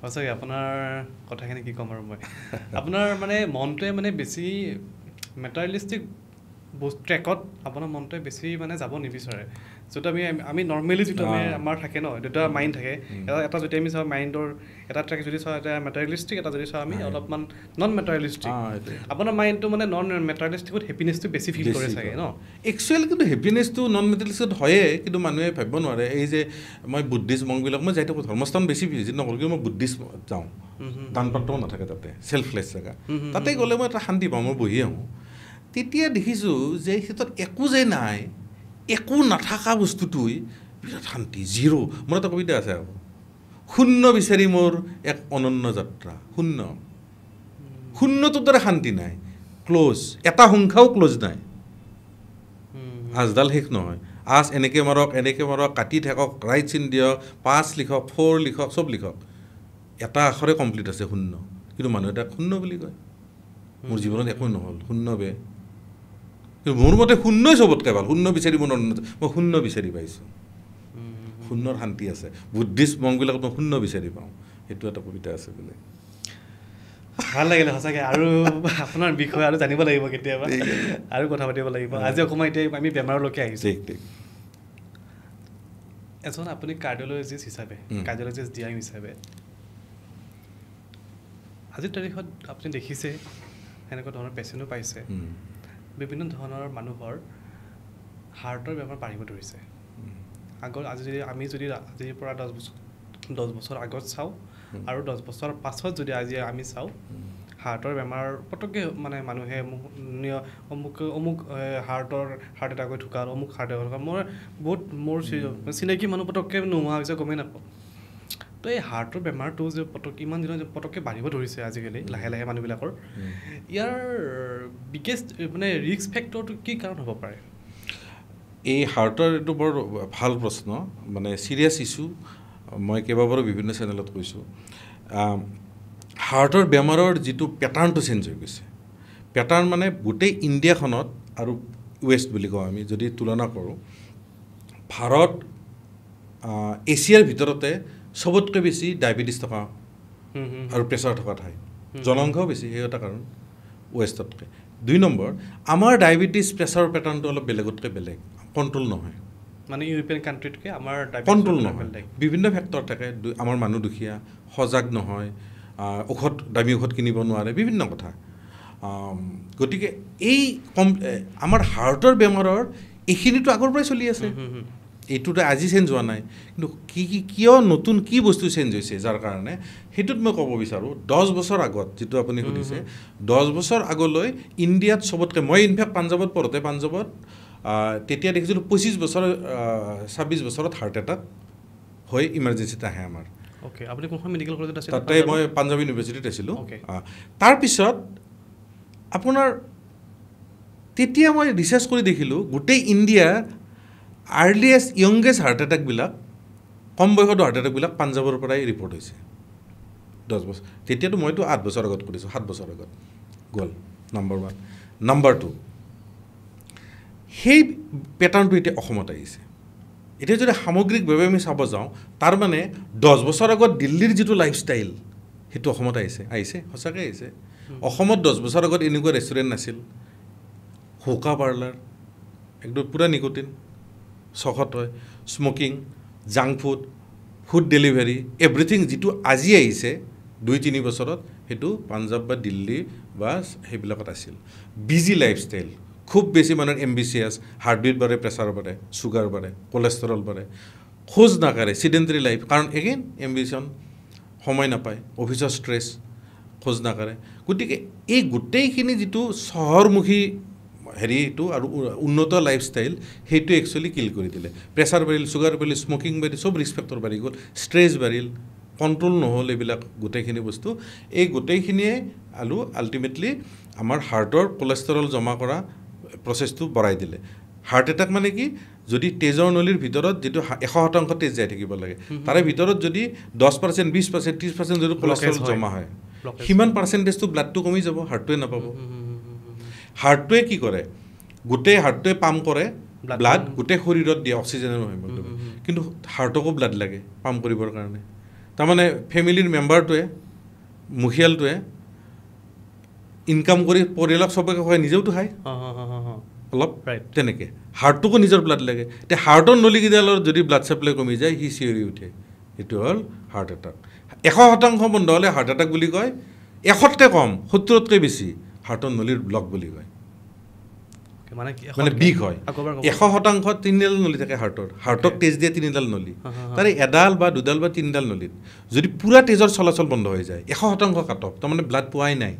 সঁচাকৈ আপোনাৰ কথাখিনি কি ক'ম আৰু মই আপোনাৰ মানে মনটোৱে মানে বেছি মেটাৰেলিষ্টিক বস্তু ট্ৰেকত আপোনাৰ মনটোৱে বেছি মানে যাব নিবিচাৰে যিটো আমি আমি নৰ্মেলি যিটো আমি আমাৰ থাকে ন দুটা মাইণ্ড থাকে এটা যদি আমি চাওঁ মাইণ্ডৰ এটা ট্ৰেক যদি চাওঁ এটা মেটাৰিয়েলিষ্টিক এটা যদি চাওঁ আমি অলপমান নন মেটাৰিয়েলিষ্টিক আপোনাৰ মাইণ্ডটো মানে নন মেটাৰিয়েলিষ্টিকত হেপিনেছটো বেছি ফিল কৰে চাগে ন একচুৱেল কিন্তু হেপিনেছটো নন মেটাৰিয়েলিষ্টিকত হয়েই কিন্তু মানুহে ভাবিব নোৱাৰে এই যে মই বুদ্ধিষ্ট মংগবিলাক মই যাই ধৰ্মস্থান বেছি ভিজিট নকৰোঁ কিন্তু মই বুদ্ধিষ্ট যাওঁ দান প্ৰাপ্তও নাথাকে তাতে চেল্ফলেছ জেগা তাতে গ'লে মই এটা শান্তি পাওঁ মই বহি আহোঁ তেতিয়া দেখিছোঁ যে সিহঁতত একো যে নাই একো নাথাকা বস্তুটোই বিৰাট শান্তি জিৰ' মোৰ এটা কবিতা আছে আৰু শূন্য বিচাৰি মোৰ এক অনন্য যাত্ৰা শূন্য শূন্যটোৰ দৰে শান্তি নাই ক্ল'জ এটা সংখ্যাও ক্ল'জ নাই আঁচডাল শেষ নহয় আঁচ এনেকৈ মাৰক এনেকৈ মাৰক কাটি থাকক ৰাইট চিন দিয়ক পাঁচ লিখক ফ'ৰ লিখক চব লিখক এটা আখৰে কমপ্লিট আছে শূন্য কিন্তু মানুহ এটাক শূন্য বুলি কয় মোৰ জীৱনত একো নহ'ল শূন্য বে কিন্তু মোৰ মতে শূন্যই চবতকৈ ভাল শূন্য বিচাৰি মোৰ অন্য মই শূন্য বিচাৰি পাইছোঁ শূন্যৰ শান্তি আছে বুদ্ধিষ্ট মংগবিলাকত মই শূন্য বিচাৰি পাওঁ সেইটো এটা কবিতা আছে বোলে ভাল লাগিলে সঁচাকৈ আৰু আপোনাৰ বিষয়ে আৰু জানিব লাগিব কেতিয়াবা আৰু কথা পাতিব লাগিব আজি অকণমান এতিয়া আমি বেমাৰলৈকে আহিছোঁ এজন আপুনি কাৰ্ডিঅ'লজিষ্ট হিচাপে কাৰ্ডিঅ'লজিষ্ট ডিআই হিচাপে আজিৰ তাৰিখত আপুনি দেখিছে এনেকুৱা ধৰণৰ পেচেণ্টো পাইছে বিভিন্ন ধৰণৰ মানুহৰ হাৰ্টৰ বেমাৰ বাঢ়িব ধৰিছে আগত আজি যদি আমি যদি আজিৰ পৰা দহ বছৰ দহ বছৰ আগত চাওঁ আৰু দহ বছৰ পাছত যদি আজি আমি চাওঁ হাৰ্টৰ বেমাৰ পটককৈ মানে মানুহে অমুক অমুক হাৰ্টৰ হাৰ্ট এটাকৈ ঢুকাল অমুক হাৰ্ট এটা ঢুকাল মোৰ বহুত মোৰ চিনাকি মানুহ পটককৈ নোহোৱা হৈছে গমেই নাপাওঁ তো এই হাৰ্টৰ বেমাৰটো যে পটক ইমান দিনত পটককৈ বাঢ়িব ধৰিছে আজিকালি লাহে লাহে মানুহবিলাকৰ ইয়াৰ বিগেষ্ট মানে ৰিস্ক ফেক্টৰটো কি কাৰণ হ'ব পাৰে এই হাৰ্টৰ এইটো বৰ ভাল প্ৰশ্ন মানে ছিৰিয়াছ ইছ্যু মই কেইবাবাৰো বিভিন্ন চেনেলত কৈছোঁ হাৰ্টৰ বেমাৰৰ যিটো পেটাৰ্ণটো চেঞ্জ হৈ গৈছে পেটাৰ্ণ মানে গোটেই ইণ্ডিয়াখনত আৰু ৱেষ্ট বুলি কওঁ আমি যদি তুলনা কৰোঁ ভাৰত এছিয়াৰ ভিতৰতে চবতকৈ বেছি ডায়েবেটিছ থকা আৰু প্ৰেছাৰ থকা ঠাই জনসংখ্যাও বেছি সেই এটা কাৰণ ৱেষ্টতকৈ দুই নম্বৰ আমাৰ ডায়েবেটিছ প্ৰেছাৰৰ পেটাৰ্ণটো অলপ বেলেগতকৈ বেলেগ কণ্ট্ৰল নহয় মানে ইউৰোপীয়ান কাণ্ট্ৰিতকৈ আমাৰ কণ্ট্ৰল নহয় বিভিন্ন ফেক্টৰ থাকে আমাৰ মানুহ দুখীয়া সজাগ নহয় ঔষধ দামী ঔষধ কিনিব নোৱাৰে বিভিন্ন কথা গতিকে এই কম আমাৰ হাৰ্টৰ বেমাৰৰ এইখিনিতো আগৰ পৰাই চলি আছে এইটোতো আজি চেঞ্জ হোৱা নাই কিন্তু কি কি কিয় নতুন কি বস্তু চেঞ্জ হৈছে যাৰ কাৰণে সেইটোত মই ক'ব বিচাৰোঁ দহ বছৰ আগত যিটো আপুনি সুধিছে দহ বছৰ আগলৈ ইণ্ডিয়াত চবতকৈ মই ইনফেক্ট পাঞ্জাৱত পঢ়োঁতে পাঞ্জাৱত তেতিয়া দেখিছিলোঁ পঁচিছ বছৰ ছাব্বিছ বছৰত হাৰ্ট এটেক হৈ ইমাৰ্জেঞ্চিত আহে আমাৰ তাতে মই পাঞ্জাৱ ইউনিভাৰ্চিটিত আছিলোঁ তাৰপিছত আপোনাৰ তেতিয়া মই ৰিচাৰ্চ কৰি দেখিলোঁ গোটেই ইণ্ডিয়া আৰ্লিয়েষ্ট ইয়ংগেষ্ট হাৰ্ট এটেকবিলাক কম বয়সত হাৰ্ট এটেকবিলাক পাঞ্জাৱৰ পৰাই ৰিপৰ্ট হৈছে দহ বছৰ তেতিয়াতো মইতো আঠ বছৰ আগত কৰিছোঁ সাত বছৰ আগত গ'ল নম্বৰ ওৱান নম্বৰ টু সেই পেটাৰ্ণটো এতিয়া অসমত আহিছে এতিয়া যদি সামগ্ৰিকভাৱে আমি চাব যাওঁ তাৰমানে দহ বছৰ আগত দিল্লীৰ যিটো লাইফ ষ্টাইল সেইটো অসমত আহিছে আহিছে সঁচাকৈ আহিছে অসমত দহ বছৰ আগত এনেকুৱা ৰেষ্টুৰেণ্ট নাছিল হোকা পাৰ্লাৰ একদম পূৰা নিকটিন চখত হয় smoking junk food food delivery everything যিটো আজি আহিছে দুই তিনি বছৰত সেইটো পাঞ্জাৱ বা দিল্লী বা সেইবিলাকত আছিল বিজি লাইফ ষ্টাইল খুব বেছি মানুহৰ এম্বিচিয়াছ হাৰ্টবিট বাঢ়ে প্ৰেছাৰ বাঢ়ে চুগাৰ বাঢ়ে কলেষ্টৰল বাঢ়ে খোজ নাকাঢ়ে চিডেণ্টেৰী লাইফ কাৰণ এগেইন এম্বিচন সময় নাপায় অফিচৰ ষ্ট্ৰেছ খোজ নাকাঢ়ে গতিকে এই গোটেইখিনি যিটো চহৰমুখী হেৰিটো আৰু উন্নত লাইফষ্টাইল সেইটোৱে একচুৱেলি কিল কৰি দিলে প্ৰেছাৰ বাঢ়িল চুগাৰ বাঢ়িল স্মকিং বাঢ়িল চব ৰিস্ক ফেক্টৰ বাঢ়ি গ'ল ষ্ট্ৰেছ বাঢ়িল কণ্ট্ৰল নহ'ল এইবিলাক গোটেইখিনি বস্তু এই গোটেইখিনিয়ে আৰু আল্টিমেটলি আমাৰ হাৰ্টৰ কলেষ্টৰল জমা কৰা প্ৰচেছটো বঢ়াই দিলে হাৰ্ট এটেক মানে কি যদি তেজৰ নলীৰ ভিতৰত যিটো এশ শতাংশ তেজ যাই থাকিব লাগে তাৰে ভিতৰত যদি দহ পাৰ্চেণ্ট বিছ পাৰ্চেণ্ট ত্ৰিছ পাৰ্চেণ্ট যদি কলেষ্ট্ৰল জমা হয় সিমান পাৰ্চেণ্টেজটো ব্লাডটো কমি যাব হাৰ্টটোৱে নাপাব হাৰ্টটোৱে কি কৰে গোটেই হাৰ্টটোৱে পাম কৰে ব্লাড গোটেই শৰীৰত দিয়ে অক্সিজেনৰ হেমটো কিন্তু হাৰ্টকো ব্লাড লাগে পাম কৰিবৰ কাৰণে তাৰমানে ফেমিলিৰ মেম্বাৰটোৱে মুখিয়ালটোৱে ইনকাম কৰি পৰিয়ালক চবকে খুৱাই নিজেওতো খায় অলপ তেনেকৈ হাৰ্টটোকো নিজৰ ব্লাড লাগে এতিয়া হাৰ্টৰ নলীকেইডালৰ যদি ব্লাড চাপ্লাই কমি যায় সি চিঞৰি উঠে সেইটো হ'ল হাৰ্ট এটাক এশ শতাংশ বন্ধ হ'লে হাৰ্ট এটাক বুলি কয় এশতকৈ কম সত্তৰতকৈ বেছি ফাৰ্টন নলীৰ ব্লক বুলি কয় মানে বিষ হয় এশ শতাংশ তিনিডাল নলী থাকে হাৰ্টৰ হাৰ্টক তেজ দিয়ে তিনিডাল নলী তাৰে এডাল বা দুডাল বা তিনিডাল নলীত যদি পুৰা তেজৰ চলাচল বন্ধ হৈ যায় এশ শতাংশ কাটক তাৰমানে ব্লাড পোৱাই নাই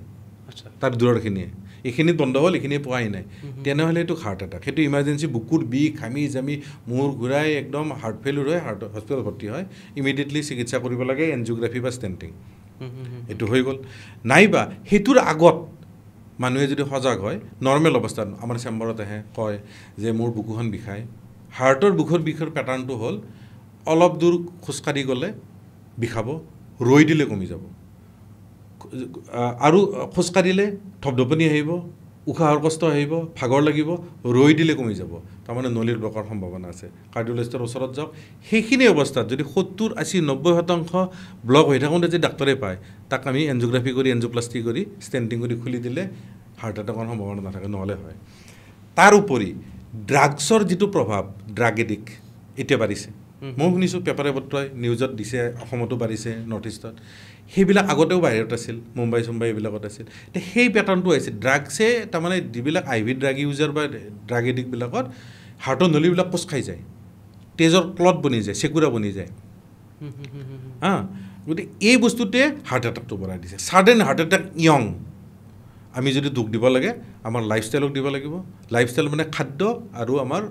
তাৰ দূৰৰখিনিয়ে এইখিনিত বন্ধ হ'ল এইখিনিয়ে পোৱাই নাই তেনেহ'লে এইটো হাৰ্ট এটাক সেইটো ইমাৰ্জেঞ্চি বুকুত বিষ খামি জামি মূৰ ঘূৰাই একদম হাৰ্ট ফেইলোৰ হয় হাৰ্ট হস্পিটেল ভৰ্তি হয় ইমিডিয়েটলি চিকিৎসা কৰিব লাগে এনজিঅ'গ্ৰাফি বা ষ্টেণ্টিং এইটো হৈ গ'ল নাইবা সেইটোৰ আগত মানুহে যদি সজাগ হয় নৰ্মেল অৱস্থাত আমাৰ চেম্বাৰত আহে কয় যে মোৰ বুকুখন বিষায় হাৰ্টৰ বুকুৰ বিষৰ পেটাৰ্ণটো হ'ল অলপ দূৰ খোজকাঢ়ি গ'লে বিষাব ৰৈ দিলে কমি যাব আৰু খোজকাঢ়িলে ধপধপনি আহিব উশাহ কষ্ট আহিব ভাগৰ লাগিব ৰৈ দিলে কমি যাব তাৰমানে নলীৰ ব্লকৰ সম্ভাৱনা আছে কাৰ্ডিঅ'লজিষ্টৰ ওচৰত যাওক সেইখিনি অৱস্থাত যদি সত্তৰ আশী নব্বৈ শতাংশ ব্লক হৈ থাকোঁতে যদি ডাক্তৰে পায় তাক আমি এনজিঅ'গ্ৰাফি কৰি এনজিঅ'প্লাষ্টি কৰি ষ্টেণ্ডিং কৰি খুলি দিলে হাৰ্ট এটেকৰ সম্ভাৱনা নাথাকে নহ'লে হয় তাৰ উপৰি ড্ৰাগছৰ যিটো প্ৰভাৱ ড্ৰাগ এডিক এতিয়া বাঢ়িছে মই শুনিছোঁ পেপাৰে পত্ৰই নিউজত দিছে অসমতো বাঢ়িছে নৰ্থ ইষ্টত সেইবিলাক আগতেও বাহিৰত আছিল মুম্বাই চুম্বাই এইবিলাকত আছিল এতিয়া সেই পেটাৰ্ণটো আহিছে ড্ৰাগছে তাৰমানে যিবিলাক আই ভি ড্ৰাগ ইউজাৰ বা ড্ৰাগ এডিকবিলাকত হাৰ্টৰ নলীবিলাক পোচ খাই যায় তেজৰ ক্লট বনি যায় চেকুৰা বনি যায় হা গতিকে এই বস্তুটোৱে হাৰ্ট এটেকটো বঢ়াই দিছে ছাডেন হাৰ্ট এটেক ইয়ং আমি যদি দুখ দিব লাগে আমাৰ লাইফ ষ্টাইলক দিব লাগিব লাইফষ্টাইল মানে খাদ্য আৰু আমাৰ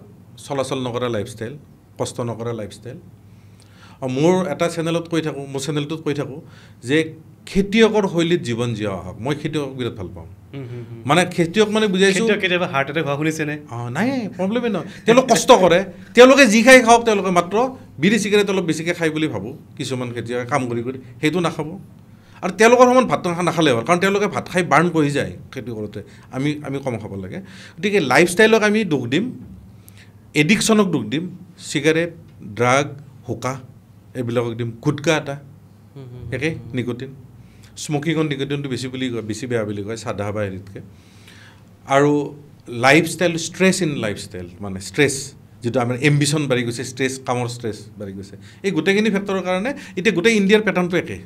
চলাচল নকৰা লাইফষ্টাইল কষ্ট নকৰা লাইফষ্টাইল মোৰ এটা চেনেলত কৈ থাকোঁ মোৰ চেনেলটোত কৈ থাকোঁ যে খেতিয়কৰ শৈলীত জীৱন জীয়া হওক মই খেতিয়কক বিৰাট ভাল পাওঁ মানে খেতিয়ক মানে বুজাইছোঁ কেতিয়াবা হাৰ্ট এটেক হোৱা শুনিছেনে অঁ নাই প্ৰব্লেমে নহয় তেওঁলোক কষ্ট কৰে তেওঁলোকে যি খাই খাওক তেওঁলোকে মাত্ৰ বিৰি চিগাৰেট অলপ বেছিকৈ খায় বুলি ভাবোঁ কিছুমান খেতিয়কে কাম কৰি কৰি সেইটো নাখাব আৰু তেওঁলোকৰ সময়ত ভাত নাখালে হ'ল কাৰণ তেওঁলোকে ভাত খাই বাৰ্ণ কৰি যায় খেতি কৰোঁতে আমি আমি কম খাব লাগে গতিকে লাইফ ষ্টাইলক আমি দুখ দিম এডিকশ্যনক দুখ দিম চিগাৰেট ড্ৰাগ হোকা এইবিলাকক দিম গুটকা এটা একে নিকটিন স্মকিঙত নিকটিনটো বেছি বুলি কয় বেছি বেয়া বুলি কয় চাদা বা হেৰিতকৈ আৰু lifestyle stress in lifestyle মানে ষ্ট্ৰেছ যিটো আমাৰ এম্বিশ্যন বাঢ়ি গৈছে ষ্ট্ৰেছ কামৰ ষ্ট্ৰেছ বাঢ়ি গৈছে এই গোটেইখিনি ফেক্টৰৰ কাৰণে এতিয়া গোটেই ইণ্ডিয়াৰ পেটাৰ্ণটো একে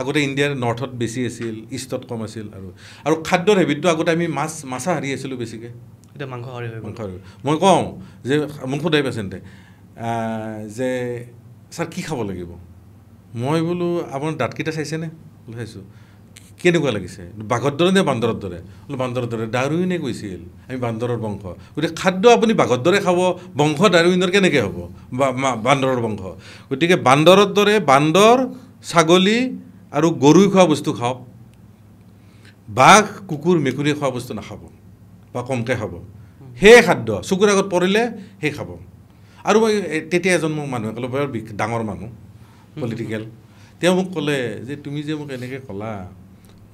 আগতে ইণ্ডিয়াৰ নৰ্থত বেছি আছিল ইষ্টত কম আছিল আৰু আৰু খাদ্যৰ হেবিটটো আগতে আমি মাছ মাছা হাৰি আছিলোঁ বেছিকৈ এতিয়া মাংস মাংসহাৰী মই কওঁ যে মোক সদায় পেচেণ্টে যে ছাৰ কি খাব লাগিব মই বোলো আপোনাৰ দাঁতকেইটা চাইছেনে বোলো চাইছোঁ কেনেকুৱা লাগিছে বাঘৰ দৰে নে বান্দৰৰ দৰে বোলো বান্দৰৰ দৰে ডাৰুইনে কৈছিল আমি বান্দৰৰ বংশ গতিকে খাদ্য আপুনি বাঘৰ দৰে খাব বংশ ডাৰুইনৰ কেনেকৈ হ'ব বান্দৰৰ বংশ গতিকে বান্দৰৰ দৰে বান্দৰ ছাগলী আৰু গৰুই খোৱা বস্তু খাওক বাঘ কুকুৰ মেকুৰী খোৱা বস্তু নাখাব বা কমকৈ খাব সেয়ে খাদ্য চকুৰ আগত পৰিলে সেই খাব আৰু মই তেতিয়া এজন মোক মানুহে ক'লে বৰ ডাঙৰ মানুহ পলিটিকেল তেওঁ মোক ক'লে যে তুমি যে মোক এনেকৈ ক'লা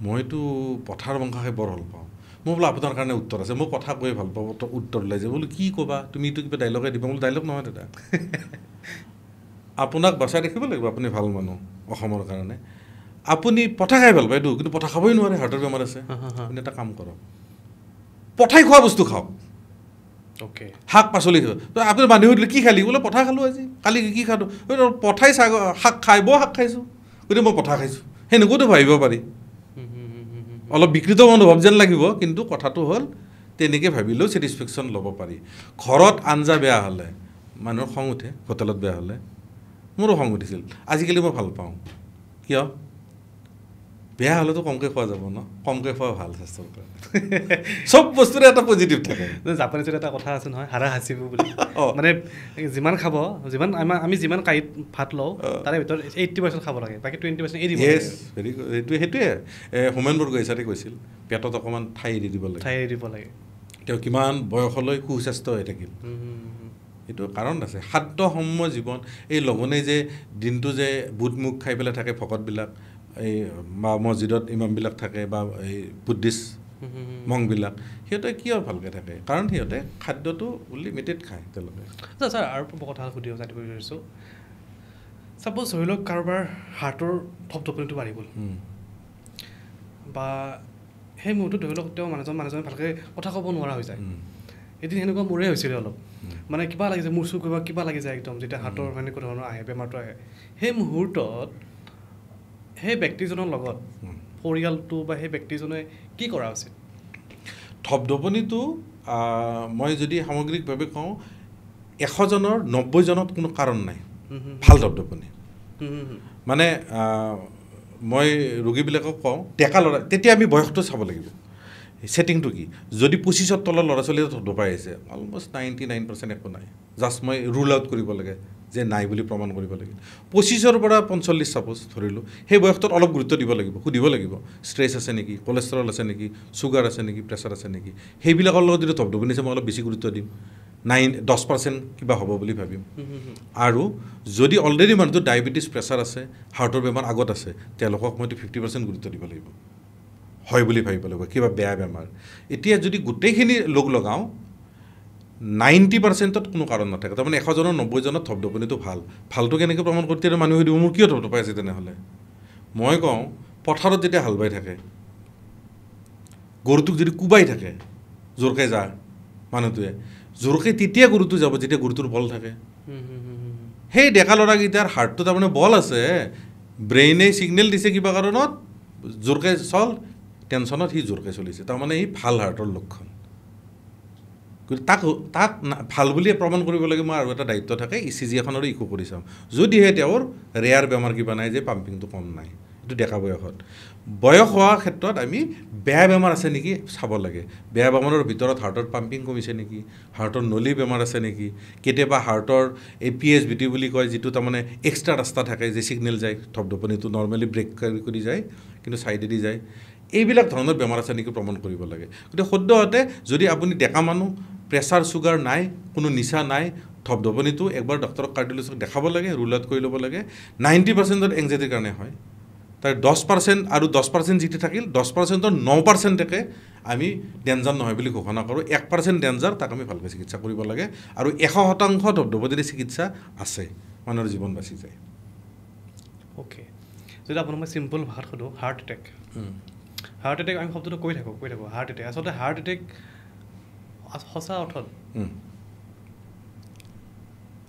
মইতো পথাৰ খাই বৰ ভাল পাওঁ মই বোলো আপোনাৰ কাৰণে উত্তৰ আছে মই কথা কৈ ভাল পাওঁ উত্তৰ ওলাই যে বোলো কি ক'বা তুমি এইটো কিবা ডাইলগে দিবা বোলো ডাইলগ নহয় দাদা আপোনাক বচাই ৰাখিব লাগিব আপুনি ভাল মানুহ অসমৰ কাৰণে আপুনি পঠা খাই ভাল পায় এইটো কিন্তু পঠা খাবই নোৱাৰে হাৰ্টৰ বেমাৰ আছে আপুনি এটা কাম কৰক পথাই খোৱা বস্তু খাওক শাক পাচলি খাই আপুনি বান্ধি সুধিলে কি খালি বোলে পথাৰ খালোঁ আজি কালি কি খালোঁ পথাই চাগ শাক খাই বৰ শাক খাইছোঁ গতিকে মই পথাৰ খাইছোঁ সেনেকুৱাতো ভাবিব পাৰি অলপ বিকৃত মনোভাৱ যেন লাগিব কিন্তু কথাটো হ'ল তেনেকৈ ভাবিলেও ছেটিছফেকশ্যন ল'ব পাৰি ঘৰত আঞ্জা বেয়া হ'লে মানুহৰ খং উঠে হোটেলত বেয়া হ'লে মোৰো খং উঠিছিল আজিকালি মই ভাল পাওঁ কিয় বেয়া হ'লেতো কমকৈ খোৱা যাব ন কমকৈ খোৱা ভাল স্বাস্থ্যৰ কাৰণে চব বস্তুৰে এটা পজিটিভ থাকে জাপানীজত এটা কথা আছে নহয় হাৰা হাঁচিব বুলি মানে যিমান খাব যিমান আমাৰ আমি যিমান কাঁহীত ভাত লওঁ তাৰে ভিতৰত এইটটি পাৰ্চেণ্ট খাব লাগে বাকী টুৱেণ্টি পাৰ্চেণ্ট এৰি দিব ভেৰি গুড এইটো সেইটোৱে হোমেন বৰগোহাঁই ছাৰে কৈছিল পেটত অকণমান ঠাই এৰি দিব লাগে ঠাই এৰি দিব লাগে তেওঁ কিমান বয়সলৈ সুস্বাস্থ্য হৈ থাকিল সেইটো কাৰণ আছে খাদ্যসম্য জীৱন এই লঘোণে যে দিনটো যে বুট মুখ খাই পেলাই থাকে ভকতবিলাক এই বা মছজিদত ইমামবিলাক থাকে বা এই বুদ্ধিষ্ট মংবিলাক সিহঁতে কিয় ভালকৈ থাকে কাৰণ সিহঁতে খাদ্যটো লিমিটেড খায় তেওঁলোকে আচ্ছা ছাৰ আৰু কথা সুধিব জানিব বিচাৰিছোঁ ছাপ'জ ধৰি লওক কাৰোবাৰ হাৰ্টৰ ধপধপনিটো বাঢ়ি গ'ল বা সেই মূৰটো ধৰি লওক তেওঁ মানুহজন মানুহজনে ভালকৈ কথা ক'ব নোৱাৰা হৈ যায় এদিন সেনেকুৱা মোৰে হৈছিলে অলপ মানে কিবা লাগি যায় মূৰ চুৰ কৰিব কিবা লাগি যায় একদম যেতিয়া হাৰ্টৰ এনেকুৱা ধৰণৰ আহে বেমাৰটো আহে সেই মুহূৰ্তত সেই ব্যক্তিজনৰ লগত পৰিয়ালটো বা সেই ব্যক্তিজনে কি কৰা উচিত ধপধপনিটো মই যদি সামগ্ৰিকভাৱে কওঁ এশজনৰ নব্বৈজনত কোনো কাৰণ নাই ভাল ধপধপনি মানে মই ৰোগীবিলাকক কওঁ ডেকা ল'ৰা তেতিয়া আমি বয়সটো চাব লাগিব ছেটিংটো কি যদি পঁচিছৰ তলৰ ল'ৰা ছোৱালীয়ে ধপধপাই আছে অলমষ্ট নাইণ্টি নাইন পাৰ্চেণ্ট একো নাই জাষ্ট মই ৰুল আউট কৰিব লাগে যে নাই বুলি প্ৰমাণ কৰিব লাগিব পঁচিছৰ পৰা পঞ্চল্লিছ চাপ'জ ধৰিলোঁ সেই বয়সটোত অলপ গুৰুত্ব দিব লাগিব সুধিব লাগিব ষ্ট্ৰেছ আছে নেকি কলেষ্ট্ৰল আছে নেকি চুগাৰ আছে নেকি প্ৰেছাৰ আছে নেকি সেইবিলাকৰ লগত যদি ধপধপনি আছে মই অলপ বেছি গুৰুত্ব দিম নাইন দহ পাৰ্চেণ্ট কিবা হ'ব বুলি ভাবিম আৰু যদি অলৰেডি মানুহটো ডায়েবেটিছ প্ৰেছাৰ আছে হাৰ্টৰ বেমাৰ আগত আছে তেওঁলোকক মইতো ফিফটি পাৰ্চেণ্ট গুৰুত্ব দিব লাগিব হয় বুলি ভাবিব লাগিব কিবা বেয়া বেমাৰ এতিয়া যদি গোটেইখিনি লোক লগাওঁ নাইণ্টি পাৰ্চেণ্টত কোনো কাৰণ নাথাকে তাৰমানে এশজনৰ নব্বৈজনত থপধপনিটো ভাল ভালটো কেনেকৈ প্ৰমাণ কৰি তেতিয়া মানুহে দিব মোৰ কিয় থপধপাই আছে তেনেহ'লে মই কওঁ পথাৰত যেতিয়া হাল বাই থাকে গৰুটোক যদি কোবাই থাকে জোৰকৈ যা মানুহটোৱে জোৰকৈ তেতিয়া গৰুটো যাব যেতিয়া গৰুটোৰ বল থাকে সেই ডেকা ল'ৰাকেইটাৰ হাৰ্টটো তাৰমানে বল আছে ব্ৰেইনে ছিগনেল দিছে কিবা কাৰণত জোৰকৈ চল টেনশ্যনত সি জোৰকৈ চলিছে তাৰমানে সি ভাল হাৰ্টৰ লক্ষণ গতিকে তাক তাক ভাল বুলিয়ে প্ৰমাণ কৰিব লাগে মই আৰু এটা দায়িত্ব থাকে ই চি জি এখনৰ ইকো কৰি চাম যদিহে তেওঁৰ ৰেয়াৰ বেমাৰ কিবা নাই যে পাম্পিংটো কম নাই এইটো ডেকা বয়সত বয়স হোৱা ক্ষেত্ৰত আমি বেয়া বেমাৰ আছে নেকি চাব লাগে বেয়া বেমাৰৰ ভিতৰত হাৰ্টত পাম্পিং কমিছে নেকি হাৰ্টৰ নলী বেমাৰ আছে নেকি কেতিয়াবা হাৰ্টৰ A P S B T বুলি কয় যিটো তাৰমানে এক্সট্ৰা ৰাস্তা থাকে যে ছিগনেল যায় ধপধপনিটো নৰ্মেলি ব্ৰেক কৰি কৰি যায় কিন্তু ছাইডেদি যায় এইবিলাক ধৰণৰ বেমাৰ আছে নেকি প্ৰমাণ কৰিব লাগে গতিকে সদ্যহতে যদি আপুনি ডেকা মানুহ প্ৰেছাৰ চুগাৰ নাই কোনো নিচা নাই ধপধপনিটো একবাৰ ডক্তৰক কাৰ্ডিঅ'লজিষ্টক দেখাব লাগে ৰুল আউট কৰি ল'ব লাগে নাইণ্টি পাৰ্চেণ্টত এংজাইটিৰ কাৰণে হয় তাৰ দহ পাৰ্চেণ্ট আৰু দহ পাৰ্চেণ্ট যিটো থাকিল দহ পাৰ্চেণ্টৰ ন পাৰ্চেণ্টকে আমি ডেঞ্জাৰ নহয় বুলি ঘোষণা কৰোঁ এক পাৰ্চেণ্ট ডেঞ্জাৰ তাক আমি ভালকৈ চিকিৎসা কৰিব লাগে আৰু এশ শতাংশ ধপধপনিৰ চিকিৎসা আছে মানুহৰ জীৱন বাচি যায় অ'কে যদি আপোনাক মই চিম্পল ভাষাত সোধোঁ হাৰ্ট এটেক হাৰ্ট এটেক আমি শব্দটো কৈ থাকোঁ কৈ থাকোঁ হাৰ্ট এটেক আচলতে হাৰ্ট এটেক সঁচা অৰ্থত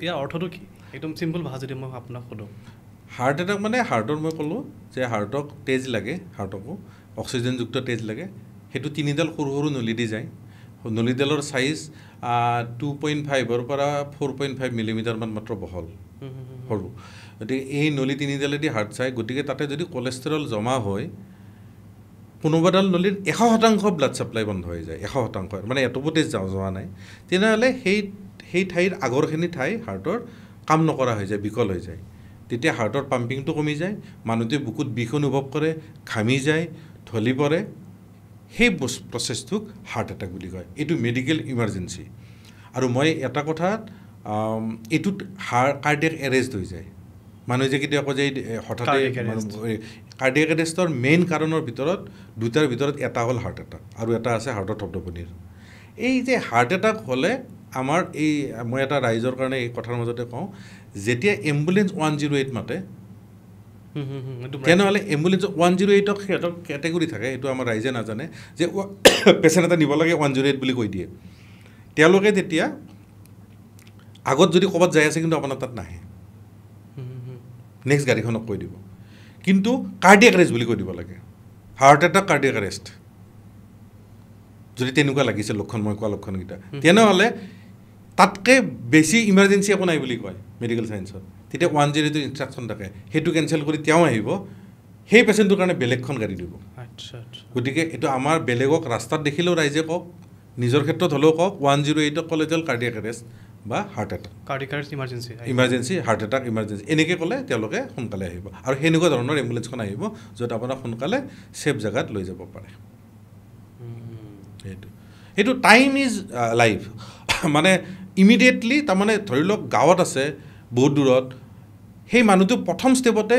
ইয়াৰ অৰ্থটো কি একদম চিম্পল ভাষা যদি মই আপোনাক সোধোঁ হাৰ্ট এটেক মানে হাৰ্টৰ মই ক'লোঁ যে হাৰ্টক তেজ লাগে হাৰ্টকো অক্সিজেনযুক্ত তেজ লাগে সেইটো তিনিডাল সৰু সৰু নলী দি যায় নলীডালৰ চাইজ টু পইণ্ট ফাইভৰ পৰা ফ'ৰ পইণ্ট ফাইভ মিলিমিটাৰমান মাত্ৰ বহল সৰু গতিকে এই নলী তিনিডালেদি হাৰ্ট চাই গতিকে তাতে যদি কলেষ্ট্ৰল জমা হয় কোনোবাডাল নলীত এশ শতাংশ ব্লাড ছাপ্লাই বন্ধ হৈ যায় এশ শতাংশ মানে এটোপতি যাওঁ যোৱা নাই তেনেহ'লে সেই সেই ঠাইৰ আগৰখিনি ঠাই হাৰ্টৰ কাম নকৰা হৈ যায় বিকল হৈ যায় তেতিয়া হাৰ্টৰ পাম্পিংটো কমি যায় মানুহটোৱে বুকুত বিষ অনুভৱ কৰে ঘামি যায় ঢলি পৰে সেই প্ৰচেছটোক হাৰ্ট এটেক বুলি কয় এইটো মেডিকেল ইমাৰ্জেঞ্চি আৰু মই এটা কথাত এইটোত হাৰ কাৰ্ডিয়াক এৰেষ্ট হৈ যায় মানুহে যে কেতিয়াবা কয় যে হঠাতে কাৰ্ডিয়েক এৰেষ্টৰ মেইন কাৰণৰ ভিতৰত দুটাৰ ভিতৰত এটা হ'ল হাৰ্ট এটাক আৰু এটা আছে হাৰ্টৰ থপধপনিৰ এই যে হাৰ্ট এটাক হ'লে আমাৰ এই মই এটা ৰাইজৰ কাৰণে এই কথাৰ মাজতে কওঁ যেতিয়া এম্বুলেঞ্চ ওৱান জিৰ' এইট মাতে তেনেহ'লে এম্বুলেঞ্চ ওৱান জিৰ' এইটক সিহঁতক কেটেগৰি থাকে সেইটো আমাৰ ৰাইজে নাজানে যে পেচেণ্ট এটা নিব লাগে ওৱান জিৰ' এইট বুলি কৈ দিয়ে তেওঁলোকে তেতিয়া আগত যদি ক'ৰবাত যাই আছে কিন্তু আপোনাৰ তাত নাহে নেক্সট গাড়ীখনক কৈ দিব কিন্তু কাৰ্ডিয়াক এৰেষ্ট বুলি কৈ দিব লাগে হাৰ্ট এটাক কাৰ্ডিয়াক এৰেষ্ট যদি তেনেকুৱা লাগিছে লক্ষণ মই কোৱা লক্ষণকেইটা তেনেহ'লে তাতকৈ বেছি ইমাৰ্জেঞ্চি একো নাই বুলি কয় মেডিকেল ছায়েন্সত তেতিয়া ওৱান জিৰ' এইটো ইনষ্ট্ৰাকশ্যন থাকে সেইটো কেঞ্চেল কৰি তেওঁ আহিব সেই পেচেণ্টটোৰ কাৰণে বেলেগখন গাড়ী দিব আচ্ছা গতিকে এইটো আমাৰ বেলেগক ৰাস্তাত দেখিলেও ৰাইজে কওক নিজৰ ক্ষেত্ৰত হ'লেও কওক ওৱান জিৰ' এইটক ক'লে যে কাৰ্ডিয়াক এৰেষ্ট বা heart attack emergency emergency heart attack emergency এনেকৈ ক'লে তেওঁলোকে সোনকালে আহিব আৰু সেনেকুৱা ধৰণৰ এম্বুলেঞ্চখন আহিব য'ত আপোনাক সোনকালে চেফ জেগাত লৈ যাব পাৰে সেইটো সেইটো টাইম ইজ লাইফ মানে ইমিডিয়েটলি তাৰমানে ধৰি লওক গাঁৱত আছে বহুত দূৰত সেই মানুহটো প্ৰথম ষ্টেপতে